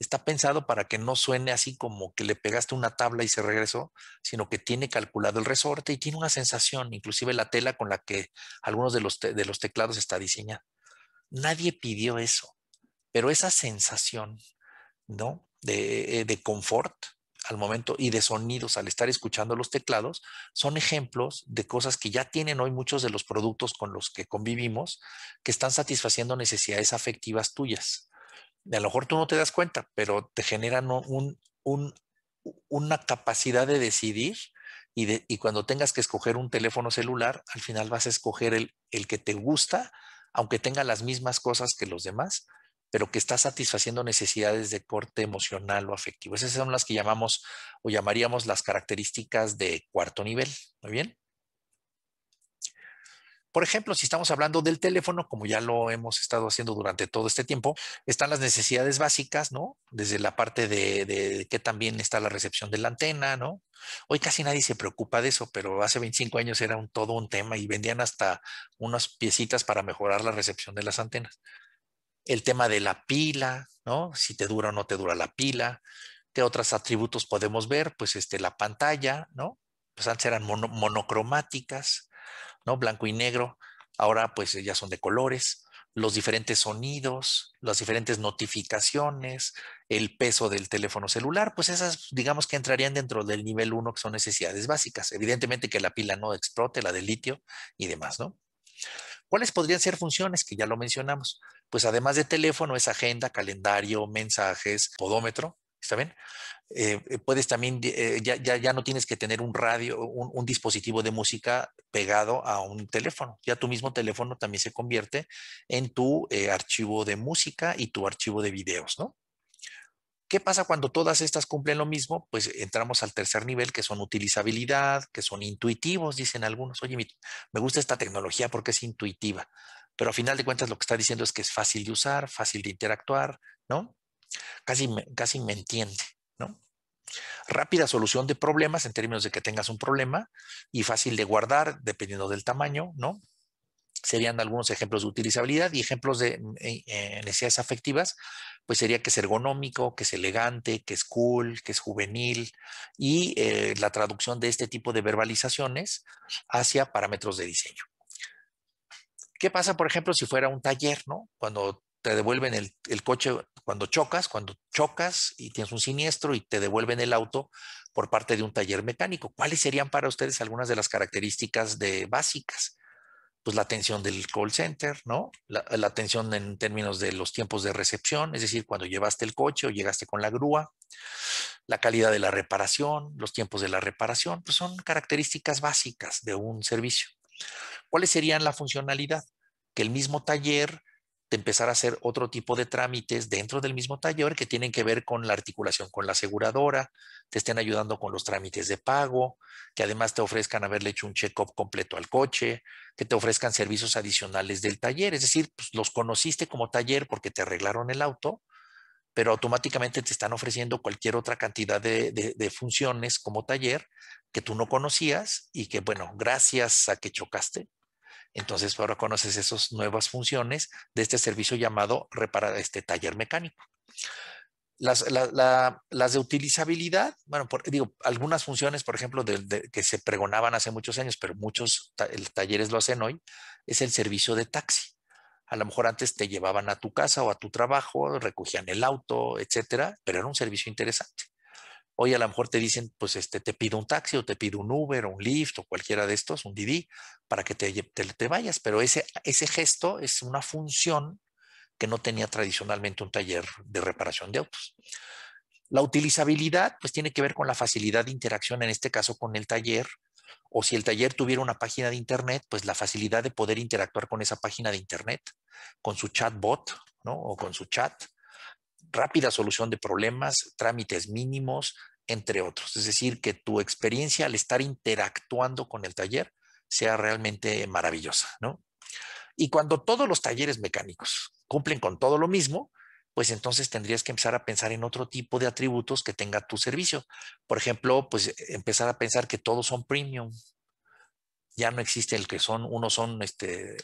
Está pensado para que no suene así como que le pegaste una tabla y se regresó, sino que tiene calculado el resorte y tiene una sensación, inclusive la tela con la que algunos de los, de los teclados está diseñado Nadie pidió eso, pero esa sensación, ¿no? De, eh, de confort al momento y de sonidos al estar escuchando los teclados son ejemplos de cosas que ya tienen hoy muchos de los productos con los que convivimos que están satisfaciendo necesidades afectivas tuyas. A lo mejor tú no te das cuenta, pero te generan una capacidad de decidir y, de, y, cuando tengas que escoger un teléfono celular, al final vas a escoger el, el que te gusta aunque tenga las mismas cosas que los demás, pero que está satisfaciendo necesidades de corte emocional o afectivo. Esas son las que llamamos o llamaríamos las características de cuarto nivel. Muy bien. Por ejemplo, si estamos hablando del teléfono, como ya lo hemos estado haciendo durante todo este tiempo, están las necesidades básicas, ¿no? Desde la parte de, que también está la recepción de la antena, ¿no? Hoy casi nadie se preocupa de eso, pero hace 25 años era un, todo un tema y vendían hasta unas piecitas para mejorar la recepción de las antenas. El tema de la pila, ¿no? Si te dura o no te dura la pila. ¿Qué otros atributos podemos ver? Pues este, la pantalla, ¿no? Pues antes eran monocromáticas Blanco y negro. Ahora pues ya son de colores, los diferentes sonidos, las diferentes notificaciones, el peso del teléfono celular, pues esas digamos que entrarían dentro del nivel 1 que son necesidades básicas. Evidentemente que la pila no explote, la de litio y demás, ¿no? ¿Cuáles podrían ser funciones que ya lo mencionamos? Pues además de teléfono es agenda, calendario, mensajes, podómetro, ¿Está bien? Eh, eh, puedes también, eh, ya, ya, no tienes que tener un radio, un, dispositivo de música pegado a un teléfono. Ya tu mismo teléfono también se convierte en tu archivo de música y tu archivo de videos, ¿no? ¿Qué pasa cuando todas estas cumplen lo mismo? Pues entramos al tercer nivel, que son utilizabilidad, que son intuitivos, dicen algunos. Oye, me gusta esta tecnología porque es intuitiva, pero a final de cuentas lo que está diciendo es que es fácil de usar, fácil de interactuar, ¿no? Casi me, casi me entiende, ¿no? Rápida solución de problemas en términos de que tengas un problema y fácil de guardar dependiendo del tamaño, ¿no? Serían algunos ejemplos de utilizabilidad y ejemplos de eh, eh, necesidades afectivas, pues sería que es ergonómico, que es elegante, que es cool, que es juvenil y eh, la traducción de este tipo de verbalizaciones hacia parámetros de diseño. ¿Qué pasa, por ejemplo, si fuera un taller, ¿no? Cuando te devuelven el, el coche cuando chocas, cuando chocas y tienes un siniestro y te devuelven el auto por parte de un taller mecánico, ¿cuáles serían para ustedes algunas de las características de básicas? Pues la atención del call center, ¿no? La, la atención en términos de los tiempos de recepción, es decir, cuando llevaste el coche o llegaste con la grúa, la calidad de la reparación, los tiempos de la reparación, pues son características básicas de un servicio. ¿Cuáles serían la funcionalidad? Que el mismo taller de empezar a hacer otro tipo de trámites dentro del mismo taller que tienen que ver con la articulación con la aseguradora, te estén ayudando con los trámites de pago, que además te ofrezcan haberle hecho un check-up completo al coche, que te ofrezcan servicios adicionales del taller. Es decir, pues, los conociste como taller porque te arreglaron el auto, pero automáticamente te están ofreciendo cualquier otra cantidad de funciones como taller que tú no conocías y que, bueno, gracias a que chocaste, entonces, ahora conoces esas nuevas funciones de este servicio llamado reparar este taller mecánico. Las, de utilizabilidad, bueno, digo, algunas funciones, por ejemplo, que se pregonaban hace muchos años, pero muchos talleres lo hacen hoy, es el servicio de taxi. A lo mejor antes te llevaban a tu casa o a tu trabajo, recogían el auto, etcétera, pero era un servicio interesante. Hoy a lo mejor te dicen, pues este, te pido un taxi o te pido un Uber o un Lyft o cualquiera de estos, un Didi, para que te, te, vayas. Pero ese, ese gesto es una función que no tenía tradicionalmente un taller de reparación de autos. La utilizabilidad, pues tiene que ver con la facilidad de interacción, en este caso con el taller, o si el taller tuviera una página de Internet, pues la facilidad de poder interactuar con esa página de Internet, con su chatbot, ¿no? O con su chat, rápida solución de problemas, trámites mínimos, entre otros. Es decir, que tu experiencia al estar interactuando con el taller sea realmente maravillosa, ¿no? Y cuando todos los talleres mecánicos cumplen con todo lo mismo, pues entonces tendrías que empezar a pensar en otro tipo de atributos que tenga tu servicio. Por ejemplo, pues empezar a pensar que todos son premium. Ya no existe el que son, unos son este,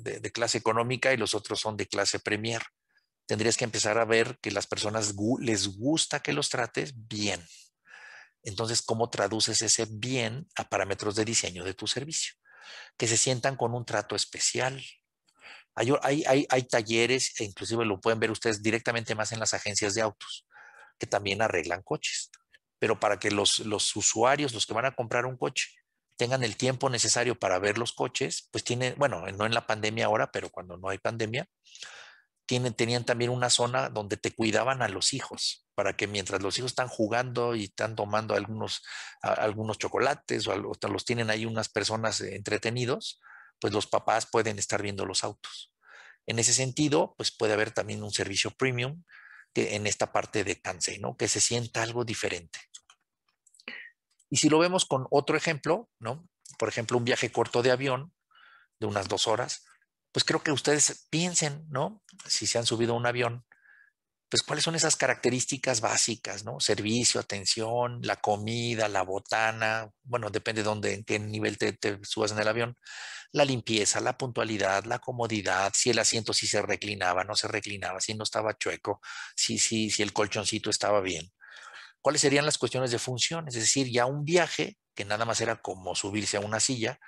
de clase económica y los otros son de clase premier tendrías que empezar a ver que las personas les gusta que los trates bien. Entonces, ¿cómo traduces ese bien a parámetros de diseño de tu servicio? Que se sientan con un trato especial. Hay, hay, hay, talleres, e inclusive lo pueden ver ustedes directamente más en las agencias de autos, que también arreglan coches. Pero para que los, los usuarios, los que van a comprar un coche, tengan el tiempo necesario para ver los coches, pues tiene, bueno, no en la pandemia ahora, pero cuando no hay pandemia, tenían también una zona donde te cuidaban a los hijos, para que mientras los hijos están jugando y están tomando algunos, algunos chocolates o, los tienen ahí unas personas eh, entretenidos, pues los papás pueden estar viendo los autos. En ese sentido, pues puede haber también un servicio premium que, en esta parte de Kansai, ¿no? Que se sienta algo diferente. Y si lo vemos con otro ejemplo, ¿no? Por ejemplo, un viaje corto de avión de unas dos horas, pues creo que ustedes piensen, ¿no? Si se han subido a un avión, pues cuáles son esas características básicas, ¿no? Servicio, atención, la comida, la botana, bueno, depende de dónde, en qué nivel te, subas en el avión, la limpieza, la puntualidad, la comodidad, si el asiento si se reclinaba, no se reclinaba, si no estaba chueco, si, si, si el colchoncito estaba bien. ¿Cuáles serían las cuestiones de función? Es decir, ya un viaje, que nada más era como subirse a una silla,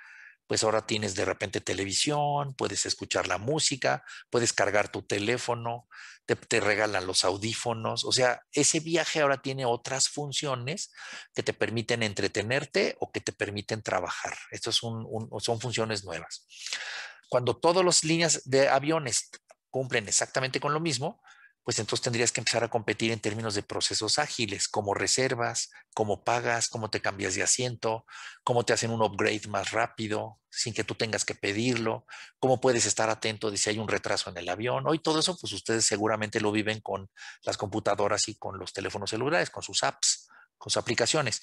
pues ahora tienes de repente televisión, puedes escuchar la música, puedes cargar tu teléfono, te, regalan los audífonos, o sea, ese viaje ahora tiene otras funciones que te permiten entretenerte o que te permiten trabajar. Estas son funciones nuevas. Cuando todas las líneas de aviones cumplen exactamente con lo mismo, pues entonces tendrías que empezar a competir en términos de procesos ágiles, como reservas, como pagas, cómo te cambias de asiento, cómo te hacen un upgrade más rápido, sin que tú tengas que pedirlo, cómo puedes estar atento de si hay un retraso en el avión. Hoy todo eso, pues ustedes seguramente lo viven con las computadoras y con los teléfonos celulares, con sus apps, con sus aplicaciones.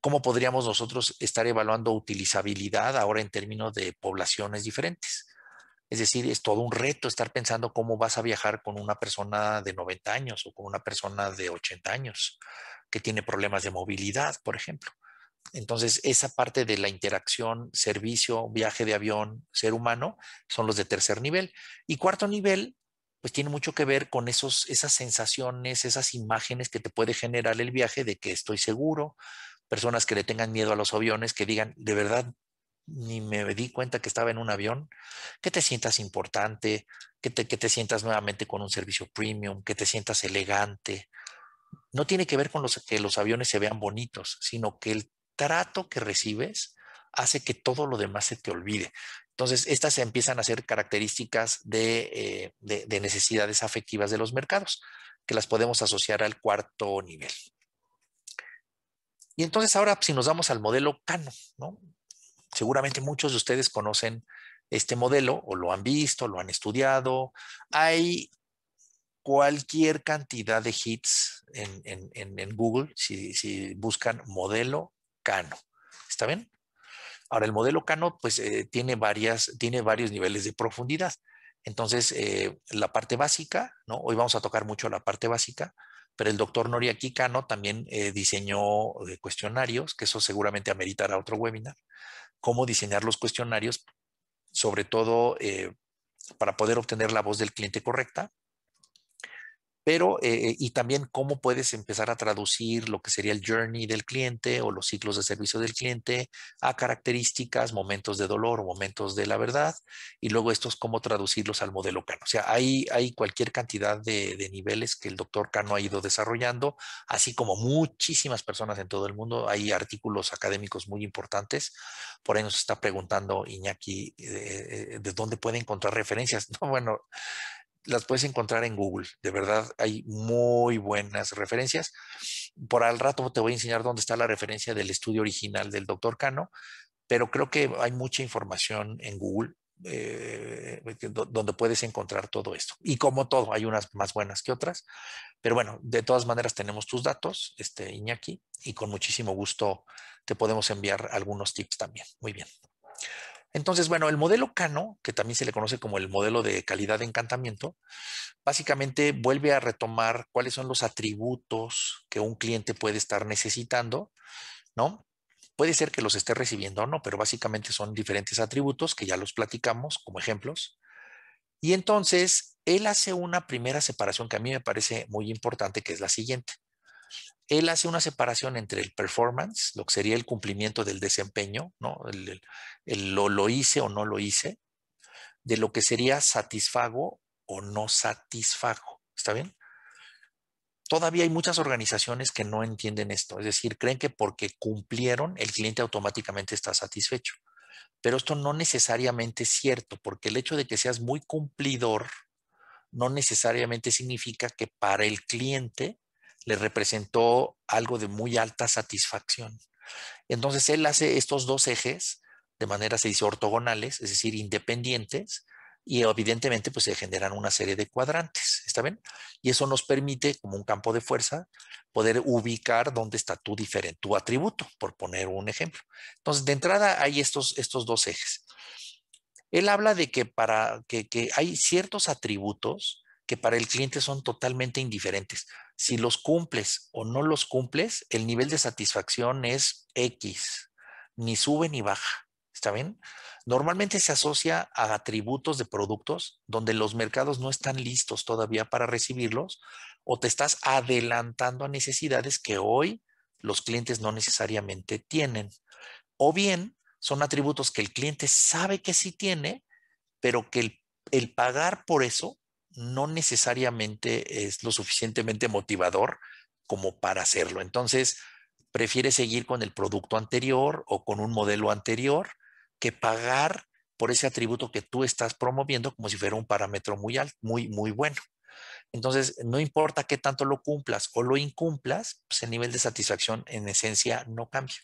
¿Cómo podríamos nosotros estar evaluando utilizabilidad ahora en términos de poblaciones diferentes? Es decir, es todo un reto estar pensando cómo vas a viajar con una persona de 90 años o con una persona de 80 años que tiene problemas de movilidad, por ejemplo. Entonces, esa parte de la interacción, servicio, viaje de avión, ser humano, son los de tercer nivel. Y cuarto nivel, pues tiene mucho que ver con esos, esas sensaciones, esas imágenes que te puede generar el viaje de que estoy seguro, personas que le tengan miedo a los aviones, que digan, de verdad ni me di cuenta que estaba en un avión, que te sientas importante, que te, sientas nuevamente con un servicio premium, que te sientas elegante. No tiene que ver con los, que los aviones se vean bonitos, sino que el trato que recibes hace que todo lo demás se te olvide. Entonces, estas empiezan a ser características eh, de, de necesidades afectivas de los mercados, que las podemos asociar al cuarto nivel. Y entonces ahora si nos vamos al modelo Cano, ¿no? seguramente muchos de ustedes conocen este modelo o lo han visto, lo han estudiado. Hay cualquier cantidad de hits en, Google si, buscan modelo Cano. ¿Está bien? Ahora, el modelo Cano pues, eh, tiene, varias, tiene varios niveles de profundidad. Entonces, eh, la parte básica, ¿no? hoy vamos a tocar mucho la parte básica, pero el doctor Noriaki Cano también eh, diseñó cuestionarios, que eso seguramente ameritará otro webinar, cómo diseñar los cuestionarios, sobre todo eh, para poder obtener la voz del cliente correcta pero eh, y también cómo puedes empezar a traducir lo que sería el journey del cliente o los ciclos de servicio del cliente a características, momentos de dolor o momentos de la verdad, y luego estos cómo traducirlos al modelo Kano. O sea, hay, hay cualquier cantidad de, niveles que el doctor Cano ha ido desarrollando, así como muchísimas personas en todo el mundo. Hay artículos académicos muy importantes. Por ahí nos está preguntando Iñaki eh, eh, de dónde puede encontrar referencias. No, bueno, las puedes encontrar en Google. De verdad, hay muy buenas referencias. Por al rato te voy a enseñar dónde está la referencia del estudio original del doctor Cano, pero creo que hay mucha información en Google eh, donde puedes encontrar todo esto. Y como todo, hay unas más buenas que otras, pero bueno, de todas maneras tenemos tus datos, este Iñaki, y con muchísimo gusto te podemos enviar algunos tips también. Muy bien. Entonces, bueno, el modelo Cano, que también se le conoce como el modelo de calidad de encantamiento, básicamente vuelve a retomar cuáles son los atributos que un cliente puede estar necesitando, ¿no? Puede ser que los esté recibiendo o no, pero básicamente son diferentes atributos que ya los platicamos como ejemplos. Y entonces, él hace una primera separación que a mí me parece muy importante, que es la siguiente él hace una separación entre el performance, lo que sería el cumplimiento del desempeño, ¿no? lo, lo hice o no lo hice, de lo que sería satisfago o no satisfago. ¿Está bien? Todavía hay muchas organizaciones que no entienden esto, es decir, creen que porque cumplieron el cliente automáticamente está satisfecho. Pero esto no necesariamente es cierto, porque el hecho de que seas muy cumplidor no necesariamente significa que para el cliente le representó algo de muy alta satisfacción. Entonces él hace estos dos ejes de manera, se dice, ortogonales, es decir, independientes, y evidentemente pues se generan una serie de cuadrantes, ¿está bien? Y eso nos permite, como un campo de fuerza, poder ubicar dónde está tu diferente, tu atributo, por poner un ejemplo. Entonces, de entrada hay estos, estos dos ejes. Él habla de que para que, que hay ciertos atributos que para el cliente son totalmente indiferentes. Si los cumples o no los cumples, el nivel de satisfacción es X, ni sube ni baja. ¿Está bien? Normalmente se asocia a atributos de productos donde los mercados no están listos todavía para recibirlos o te estás adelantando a necesidades que hoy los clientes no necesariamente tienen. O bien son atributos que el cliente sabe que sí tiene, pero que el, pagar por eso no necesariamente es lo suficientemente motivador como para hacerlo. Entonces, prefiere seguir con el producto anterior o con un modelo anterior que pagar por ese atributo que tú estás promoviendo como si fuera un parámetro muy alto, muy, muy bueno. Entonces, no importa qué tanto lo cumplas o lo incumplas, pues el nivel de satisfacción en esencia no cambia.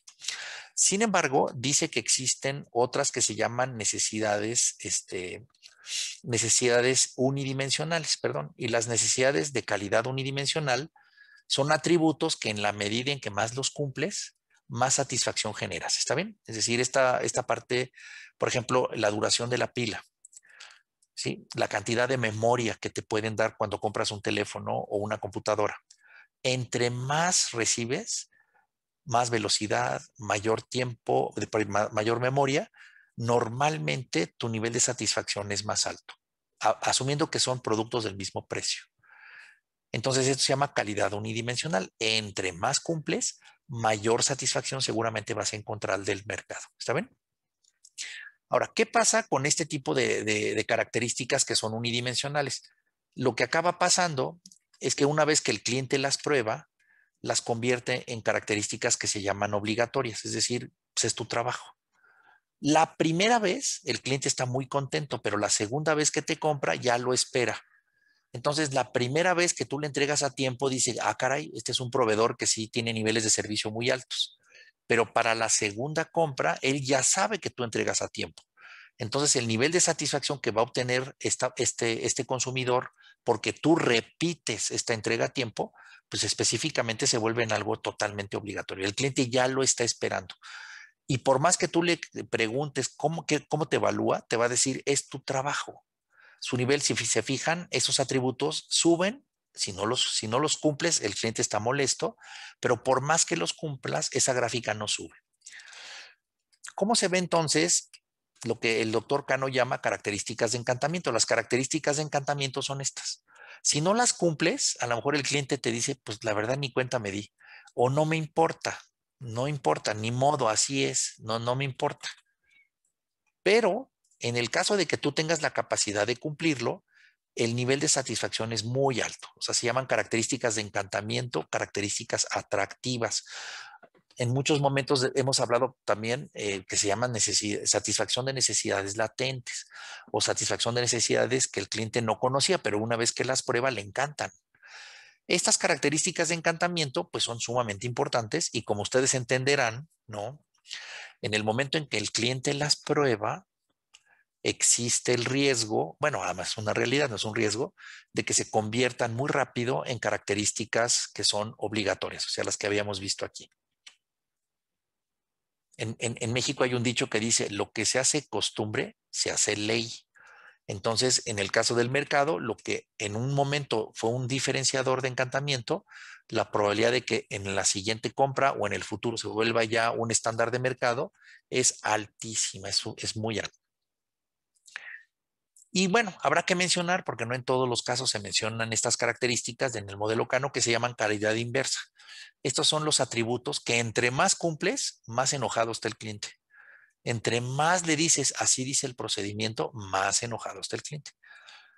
Sin embargo, dice que existen otras que se llaman necesidades este, necesidades unidimensionales, perdón, y las necesidades de calidad unidimensional son atributos que en la medida en que más los cumples, más satisfacción generas, ¿está bien? Es decir, esta, esta parte, por ejemplo, la duración de la pila, ¿sí? La cantidad de memoria que te pueden dar cuando compras un teléfono o una computadora. Entre más recibes, más velocidad, mayor tiempo, mayor memoria, normalmente tu nivel de satisfacción es más alto, asumiendo que son productos del mismo precio. Entonces, esto se llama calidad unidimensional. Entre más cumples, mayor satisfacción seguramente vas a encontrar del mercado. ¿Está bien? Ahora, ¿qué pasa con este tipo de, características que son unidimensionales? Lo que acaba pasando es que una vez que el cliente las prueba, las convierte en características que se llaman obligatorias, es decir, pues, es tu trabajo. La primera vez el cliente está muy contento, pero la segunda vez que te compra ya lo espera. Entonces, la primera vez que tú le entregas a tiempo, dice, ah, caray, este es un proveedor que sí tiene niveles de servicio muy altos. Pero para la segunda compra, él ya sabe que tú entregas a tiempo. Entonces, el nivel de satisfacción que va a obtener este, este consumidor porque tú repites esta entrega a tiempo, pues específicamente se vuelve en algo totalmente obligatorio. El cliente ya lo está esperando. Y por más que tú le preguntes cómo, cómo te evalúa, te va a decir, es tu trabajo. Su nivel, si se fijan, esos atributos suben. Si no, los, si no los cumples, el cliente está molesto, pero por más que los cumplas, esa gráfica no sube. ¿Cómo se ve entonces lo que el doctor Cano llama características de encantamiento? Las características de encantamiento son estas. Si no las cumples, a lo mejor el cliente te dice, pues la verdad ni cuenta me di, o no me importa, no importa, ni modo, así es, no, no me importa. Pero en el caso de que tú tengas la capacidad de cumplirlo, el nivel de satisfacción es muy alto. O sea, se llaman características de encantamiento, características atractivas. En muchos momentos hemos hablado también eh, que se llaman satisfacción de necesidades latentes o satisfacción de necesidades que el cliente no conocía, pero una vez que las prueba le encantan. Estas características de encantamiento pues son sumamente importantes y como ustedes entenderán, ¿no? En el momento en que el cliente las prueba, existe el riesgo, bueno, además es una realidad, no es un riesgo, de que se conviertan muy rápido en características que son obligatorias, o sea, las que habíamos visto aquí. En, en México hay un dicho que dice, lo que se hace costumbre, se hace ley. Entonces, en el caso del mercado, lo que en un momento fue un diferenciador de encantamiento, la probabilidad de que en la siguiente compra o en el futuro se vuelva ya un estándar de mercado es altísima, es, muy alta. Y bueno, habrá que mencionar, porque no en todos los casos se mencionan estas características en el modelo Cano que se llaman calidad inversa. Estos son los atributos que entre más cumples, más enojado está el cliente. Entre más le dices, así dice el procedimiento, más enojado está el cliente.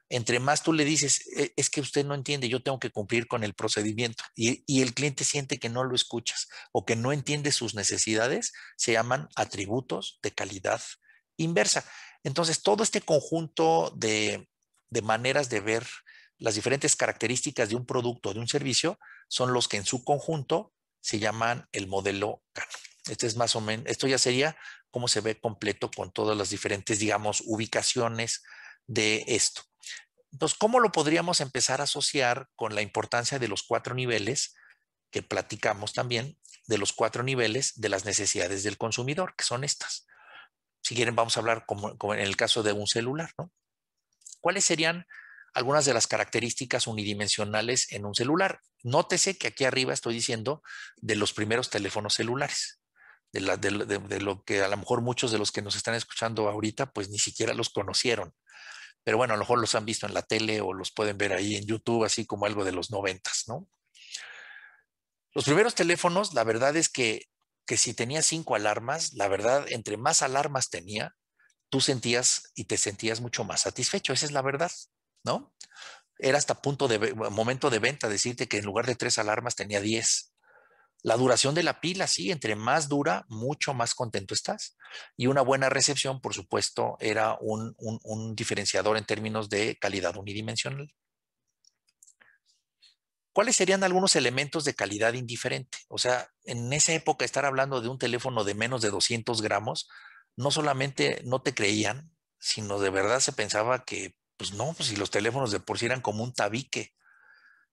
Entre más tú le dices, e, es que usted no entiende, yo tengo que cumplir con el procedimiento y, el cliente siente que no lo escuchas o que no entiende sus necesidades, se llaman atributos de calidad inversa. Entonces, todo este conjunto de, de maneras de ver las diferentes características de un producto o de un servicio son los que en su conjunto se llaman el modelo Este es más o menos, esto ya sería cómo se ve completo con todas las diferentes, digamos, ubicaciones de esto. Entonces, ¿cómo lo podríamos empezar a asociar con la importancia de los cuatro niveles que platicamos también, de los cuatro niveles de las necesidades del consumidor, que son estas? Si quieren, vamos a hablar como, en el caso de un celular, ¿no? ¿Cuáles serían algunas de las características unidimensionales en un celular? Nótese que aquí arriba estoy diciendo de los primeros teléfonos celulares de, lo que a lo mejor muchos de los que nos están escuchando ahorita, pues ni siquiera los conocieron. Pero bueno, a lo mejor los han visto en la tele o los pueden ver ahí en YouTube, así como algo de los noventas, ¿no? Los primeros teléfonos, la verdad es que, que si tenía cinco alarmas, la verdad, entre más alarmas tenía, tú sentías y te sentías mucho más satisfecho, esa es la verdad, ¿no? Era hasta punto de momento de venta decirte que en lugar de tres alarmas tenía diez la duración de la pila, sí, entre más dura, mucho más contento estás. Y una buena recepción, por supuesto, era un, diferenciador en términos de calidad unidimensional. ¿Cuáles serían algunos elementos de calidad indiferente? O sea, en esa época estar hablando de un teléfono de menos de 200 gramos, no solamente no te creían, sino de verdad se pensaba que, pues no, pues si los teléfonos de por sí eran como un tabique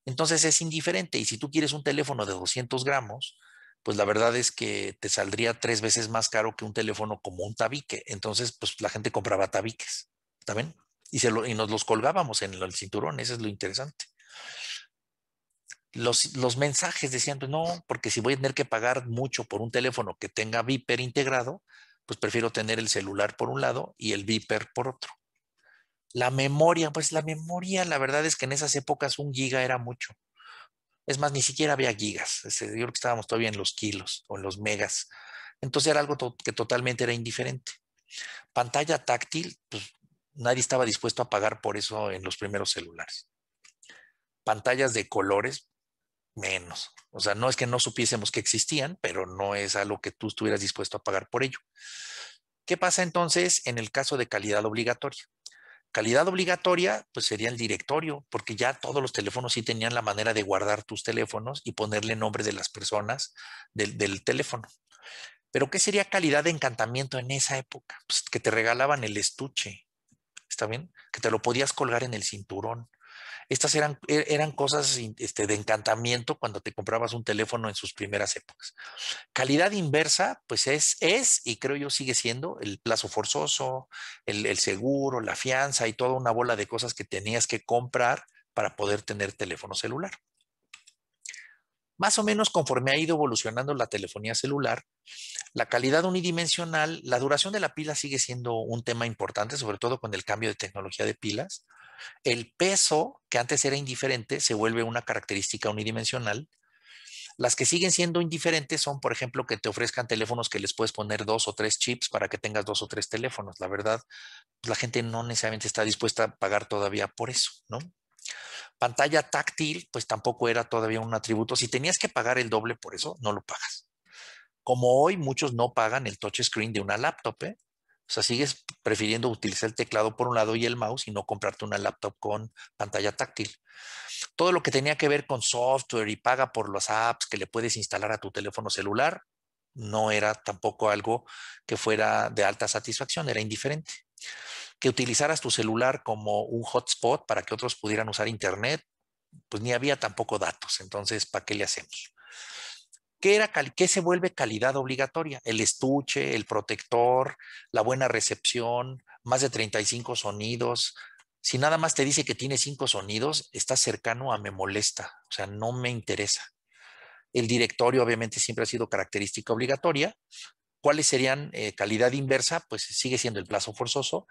entonces es indiferente. Y si tú quieres un teléfono de 200 gramos, pues la verdad es que te saldría tres veces más caro que un teléfono como un tabique. Entonces, pues la gente compraba tabiques, ¿está bien? Y, se nos los colgábamos en el cinturón, eso es lo interesante. Los, mensajes decían, pues, no, porque si voy a tener que pagar mucho por un teléfono que tenga Viper integrado, pues prefiero tener el celular por un lado y el Viper por otro. La memoria, pues la memoria, la verdad es que en esas épocas un giga era mucho. Es más, ni siquiera había gigas. Yo creo que estábamos todavía en los kilos o en los megas. Entonces era algo que totalmente era indiferente. Pantalla táctil, pues nadie estaba dispuesto a pagar por eso en los primeros celulares. Pantallas de colores, menos. O sea, no es que no supiésemos que existían, pero no es algo que tú estuvieras dispuesto a pagar por ello. ¿Qué pasa entonces en el caso de calidad obligatoria? Calidad obligatoria, pues sería el directorio, porque ya todos los teléfonos sí tenían la manera de guardar tus teléfonos y ponerle nombre de las personas del, teléfono. Pero ¿qué sería calidad de encantamiento en esa época? Pues que te regalaban el estuche, ¿está bien? Que te lo podías colgar en el cinturón, estas eran, e-, eran cosas este, de encantamiento cuando te comprabas un teléfono en sus primeras épocas. Calidad inversa, pues es, es y creo yo sigue siendo el plazo forzoso, el seguro, la fianza y toda una bola de cosas que tenías que comprar para poder tener teléfono celular. Más o menos conforme ha ido evolucionando la telefonía celular, la calidad unidimensional, la duración de la pila sigue siendo un tema importante, sobre todo con el cambio de tecnología de pilas. El peso, que antes era indiferente, se vuelve una característica unidimensional. Las que siguen siendo indiferentes son, por ejemplo, que te ofrezcan teléfonos que les puedes poner dos o tres chips para que tengas dos o tres teléfonos. La verdad, pues, la gente no necesariamente está dispuesta a pagar todavía por eso, ¿no? Pantalla táctil, pues tampoco era todavía un atributo. Si tenías que pagar el doble por eso, no lo pagas. Como hoy muchos no pagan el touch screen de una laptop, ¿eh? O sea, sigues prefiriendo utilizar el teclado por un lado y el mouse y no comprarte una laptop con pantalla táctil. Todo lo que tenía que ver con software y paga por las apps que le puedes instalar a tu teléfono celular no era tampoco algo que fuera de alta satisfacción, era indiferente. Que utilizaras tu celular como un hotspot para que otros pudieran usar internet, pues ni había tampoco datos, entonces, ¿para qué le hacemos? ¿Qué, se vuelve calidad obligatoria? El estuche, el protector, la buena recepción, más de 35 sonidos. Si nada más te dice que tiene cinco sonidos, está cercano a me molesta, o sea, no me interesa. El directorio obviamente siempre ha sido característica obligatoria. ¿Cuáles serían eh, calidad inversa? Pues sigue siendo el plazo forzoso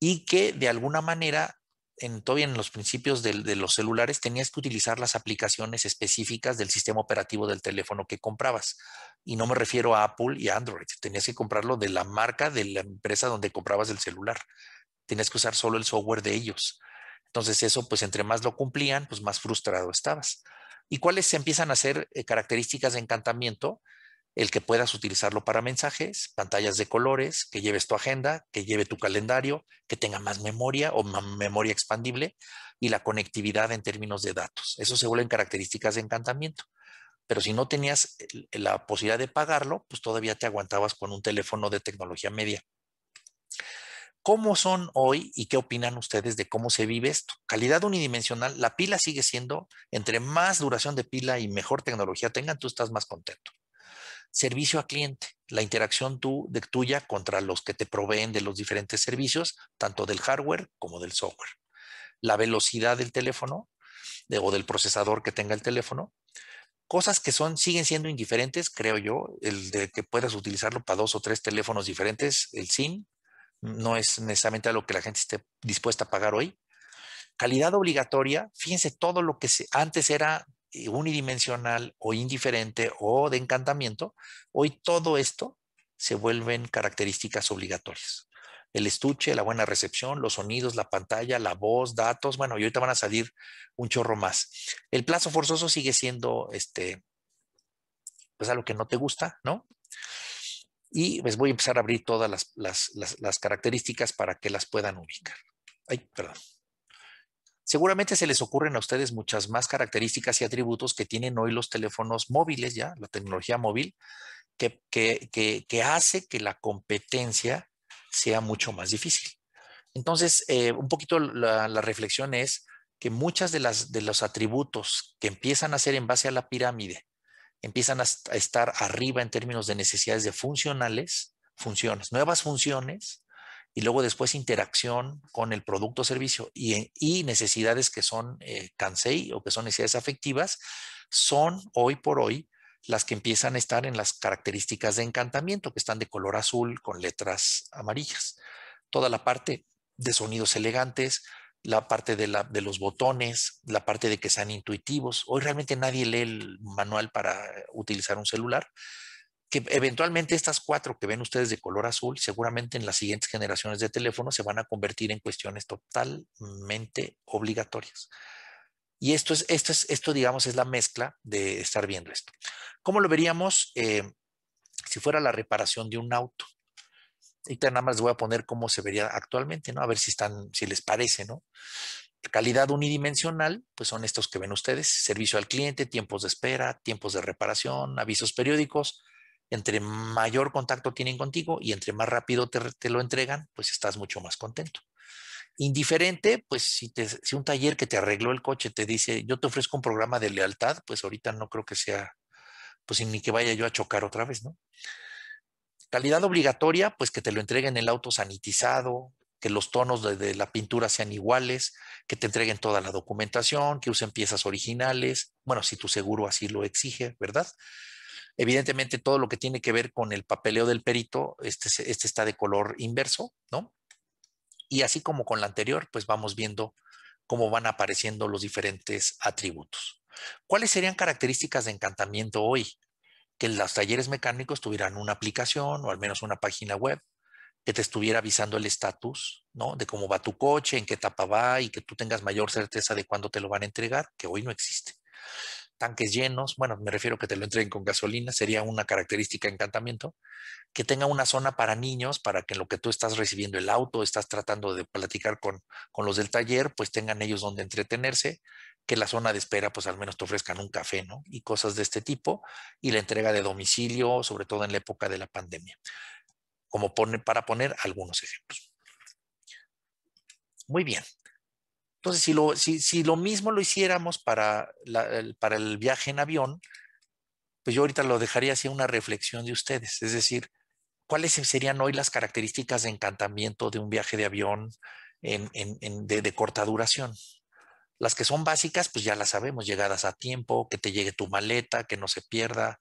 y que de alguna manera en, todavía en los principios de, los celulares, tenías que utilizar las aplicaciones específicas del sistema operativo del teléfono que comprabas. Y no me refiero a Apple y Android, tenías que comprarlo de la marca de la empresa donde comprabas el celular. Tenías que usar solo el software de ellos. Entonces eso, pues entre más lo cumplían, pues más frustrado estabas. ¿Y cuáles empiezan a ser eh, características de encantamiento? el que puedas utilizarlo para mensajes, pantallas de colores, que lleves tu agenda, que lleve tu calendario, que tenga más memoria o más memoria expandible y la conectividad en términos de datos. Eso se vuelven características de encantamiento. Pero si no tenías la posibilidad de pagarlo, pues todavía te aguantabas con un teléfono de tecnología media. ¿Cómo son hoy y qué opinan ustedes de cómo se vive esto? Calidad unidimensional, la pila sigue siendo, entre más duración de pila y mejor tecnología tengan, tú estás más contento servicio a cliente, la interacción tuya contra los que te proveen de los diferentes servicios, tanto del hardware como del software. La velocidad del teléfono o del procesador que tenga el teléfono. Cosas que son, siguen siendo indiferentes, creo yo, el de que puedas utilizarlo para dos o tres teléfonos diferentes, el SIM, no es necesariamente algo lo que la gente esté dispuesta a pagar hoy calidad obligatoria, fíjense todo lo que antes era unidimensional o indiferente o de encantamiento, hoy todo esto se vuelven características obligatorias. El estuche, la buena recepción, los sonidos, la pantalla, la voz, datos, bueno, y ahorita van a salir un chorro más. El plazo forzoso sigue siendo este pues algo que no te gusta, ¿no? Y pues voy a empezar a abrir todas las, las características para que las puedan ubicar. Ay, perdón. Seguramente se les ocurren a ustedes muchas más características y atributos que tienen hoy los teléfonos móviles, ya, la tecnología móvil, que, que, hace que la competencia sea mucho más difícil. Entonces, eh, un poquito la, reflexión es que muchas de las de los atributos que empiezan a ser en base a la pirámide empiezan a estar arriba en términos de necesidades de funcionales, funciones, nuevas funciones, y luego después interacción con el producto o servicio y, necesidades que son eh, cansei o que son necesidades afectivas, son hoy por hoy las que empiezan a estar en las características de encantamiento, que están de color azul con letras amarillas. Toda la parte de sonidos elegantes, la parte de los botones, la parte de que sean intuitivos. Hoy realmente nadie lee el manual para utilizar un celular, que eventualmente estas cuatro que ven ustedes de color azul, seguramente en las siguientes generaciones de teléfonos se van a convertir en cuestiones totalmente obligatorias. Y esto es, esto es, esto digamos, es la mezcla de estar viendo esto. ¿Cómo lo veríamos eh, si fuera la reparación de un auto? Y nada más les voy a poner cómo se vería actualmente, ¿no? A ver si están, si les parece, ¿no? Calidad unidimensional, pues son estos que ven ustedes: servicio al cliente, tiempos de espera, tiempos de reparación, avisos periódicos, entre mayor contacto tienen contigo y entre más rápido te, lo entregan, pues estás mucho más contento. Indiferente, pues si, si un taller que te arregló el coche te dice, yo te ofrezco un programa de lealtad, pues ahorita no creo que sea, pues ni que vaya yo a chocar otra vez, ¿no? Calidad obligatoria, pues que te lo entreguen el auto sanitizado, que los tonos de, la pintura sean iguales, que te entreguen toda la documentación, que usen piezas originales, bueno, si tu seguro así lo exige, ¿verdad? Evidentemente, todo lo que tiene que ver con el papeleo del perito, este, este está de color inverso, ¿no? Y así como con la anterior, pues vamos viendo cómo van apareciendo los diferentes atributos. ¿Cuáles serían características de encantamiento hoy? Que los talleres mecánicos tuvieran una aplicación o al menos una página web que te estuviera avisando el estatus, ¿no? De cómo va tu coche, en qué etapa va y que tú tengas mayor certeza de cuándo te lo van a entregar, que hoy no existe tanques llenos, bueno, me refiero a que te lo entreguen con gasolina, sería una característica de encantamiento, que tenga una zona para niños, para que en lo que tú estás recibiendo el auto, estás tratando de platicar con, con los del taller, pues tengan ellos donde entretenerse, que la zona de espera pues al menos te ofrezcan un café, ¿no? Y cosas de este tipo, y la entrega de domicilio, sobre todo en la época de la pandemia, como para poner algunos ejemplos. Muy bien, entonces, si lo, mismo lo hiciéramos para, el, viaje en avión, pues yo ahorita lo dejaría así una reflexión de ustedes, es decir, ¿cuáles serían hoy las características de encantamiento de un viaje de avión de, corta duración? Las que son básicas, pues ya las sabemos, llegadas a tiempo, que te llegue tu maleta, que no se pierda.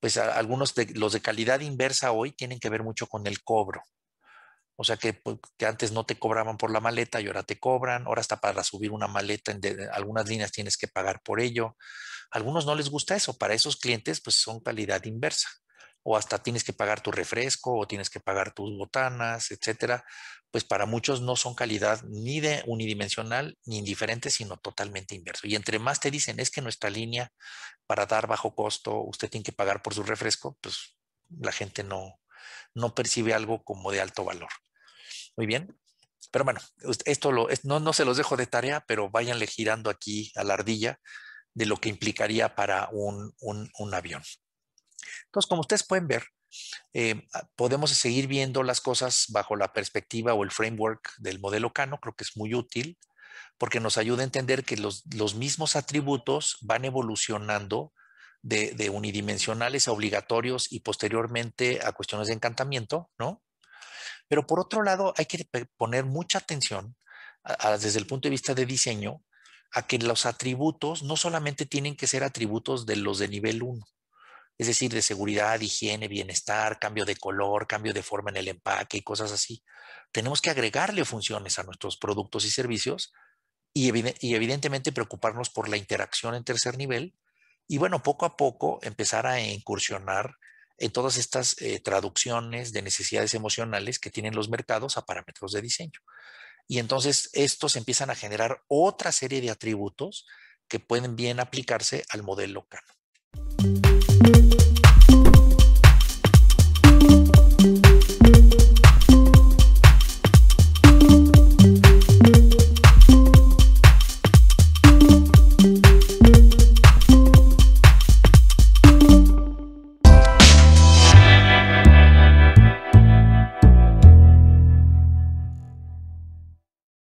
Pues algunos de los de calidad inversa hoy tienen que ver mucho con el cobro. O sea pues, que, antes no te cobraban por la maleta y ahora te cobran. Ahora hasta para subir una maleta en algunas líneas tienes que pagar por ello. A algunos no les gusta eso. Para esos clientes pues son calidad inversa. O hasta tienes que pagar tu refresco o tienes que pagar tus botanas, etcétera. Pues para muchos no son calidad ni de unidimensional ni indiferente, sino totalmente inverso. Y entre más te dicen es que nuestra línea para dar bajo costo, usted tiene que pagar por su refresco, pues la gente no, no percibe algo como de alto valor. Muy bien. Pero bueno, esto lo, no, no se los dejo de tarea, pero váyanle girando aquí a la ardilla de lo que implicaría para un, avión. Entonces, como ustedes pueden ver, eh, ah, podemos seguir viendo las cosas bajo la perspectiva o el framework del modelo Cano, creo que es muy útil porque nos ayuda a entender que los, los mismos atributos van evolucionando de, de, unidimensionales a obligatorios y posteriormente a cuestiones de encantamiento, ¿no? Pero por otro lado, hay que poner mucha atención desde el punto de vista de diseño a que los atributos no solamente tienen que ser atributos de los de nivel 1, es decir, de seguridad, higiene, bienestar, cambio de color, cambio de forma en el empaque y cosas así. Tenemos que agregarle funciones a nuestros productos y servicios y, y evidentemente preocuparnos por la interacción en tercer nivel y bueno, poco a poco empezar a incursionar en todas estas eh, traducciones de necesidades emocionales que tienen los mercados a parámetros de diseño. Y entonces estos empiezan a generar otra serie de atributos que pueden bien aplicarse al modelo cano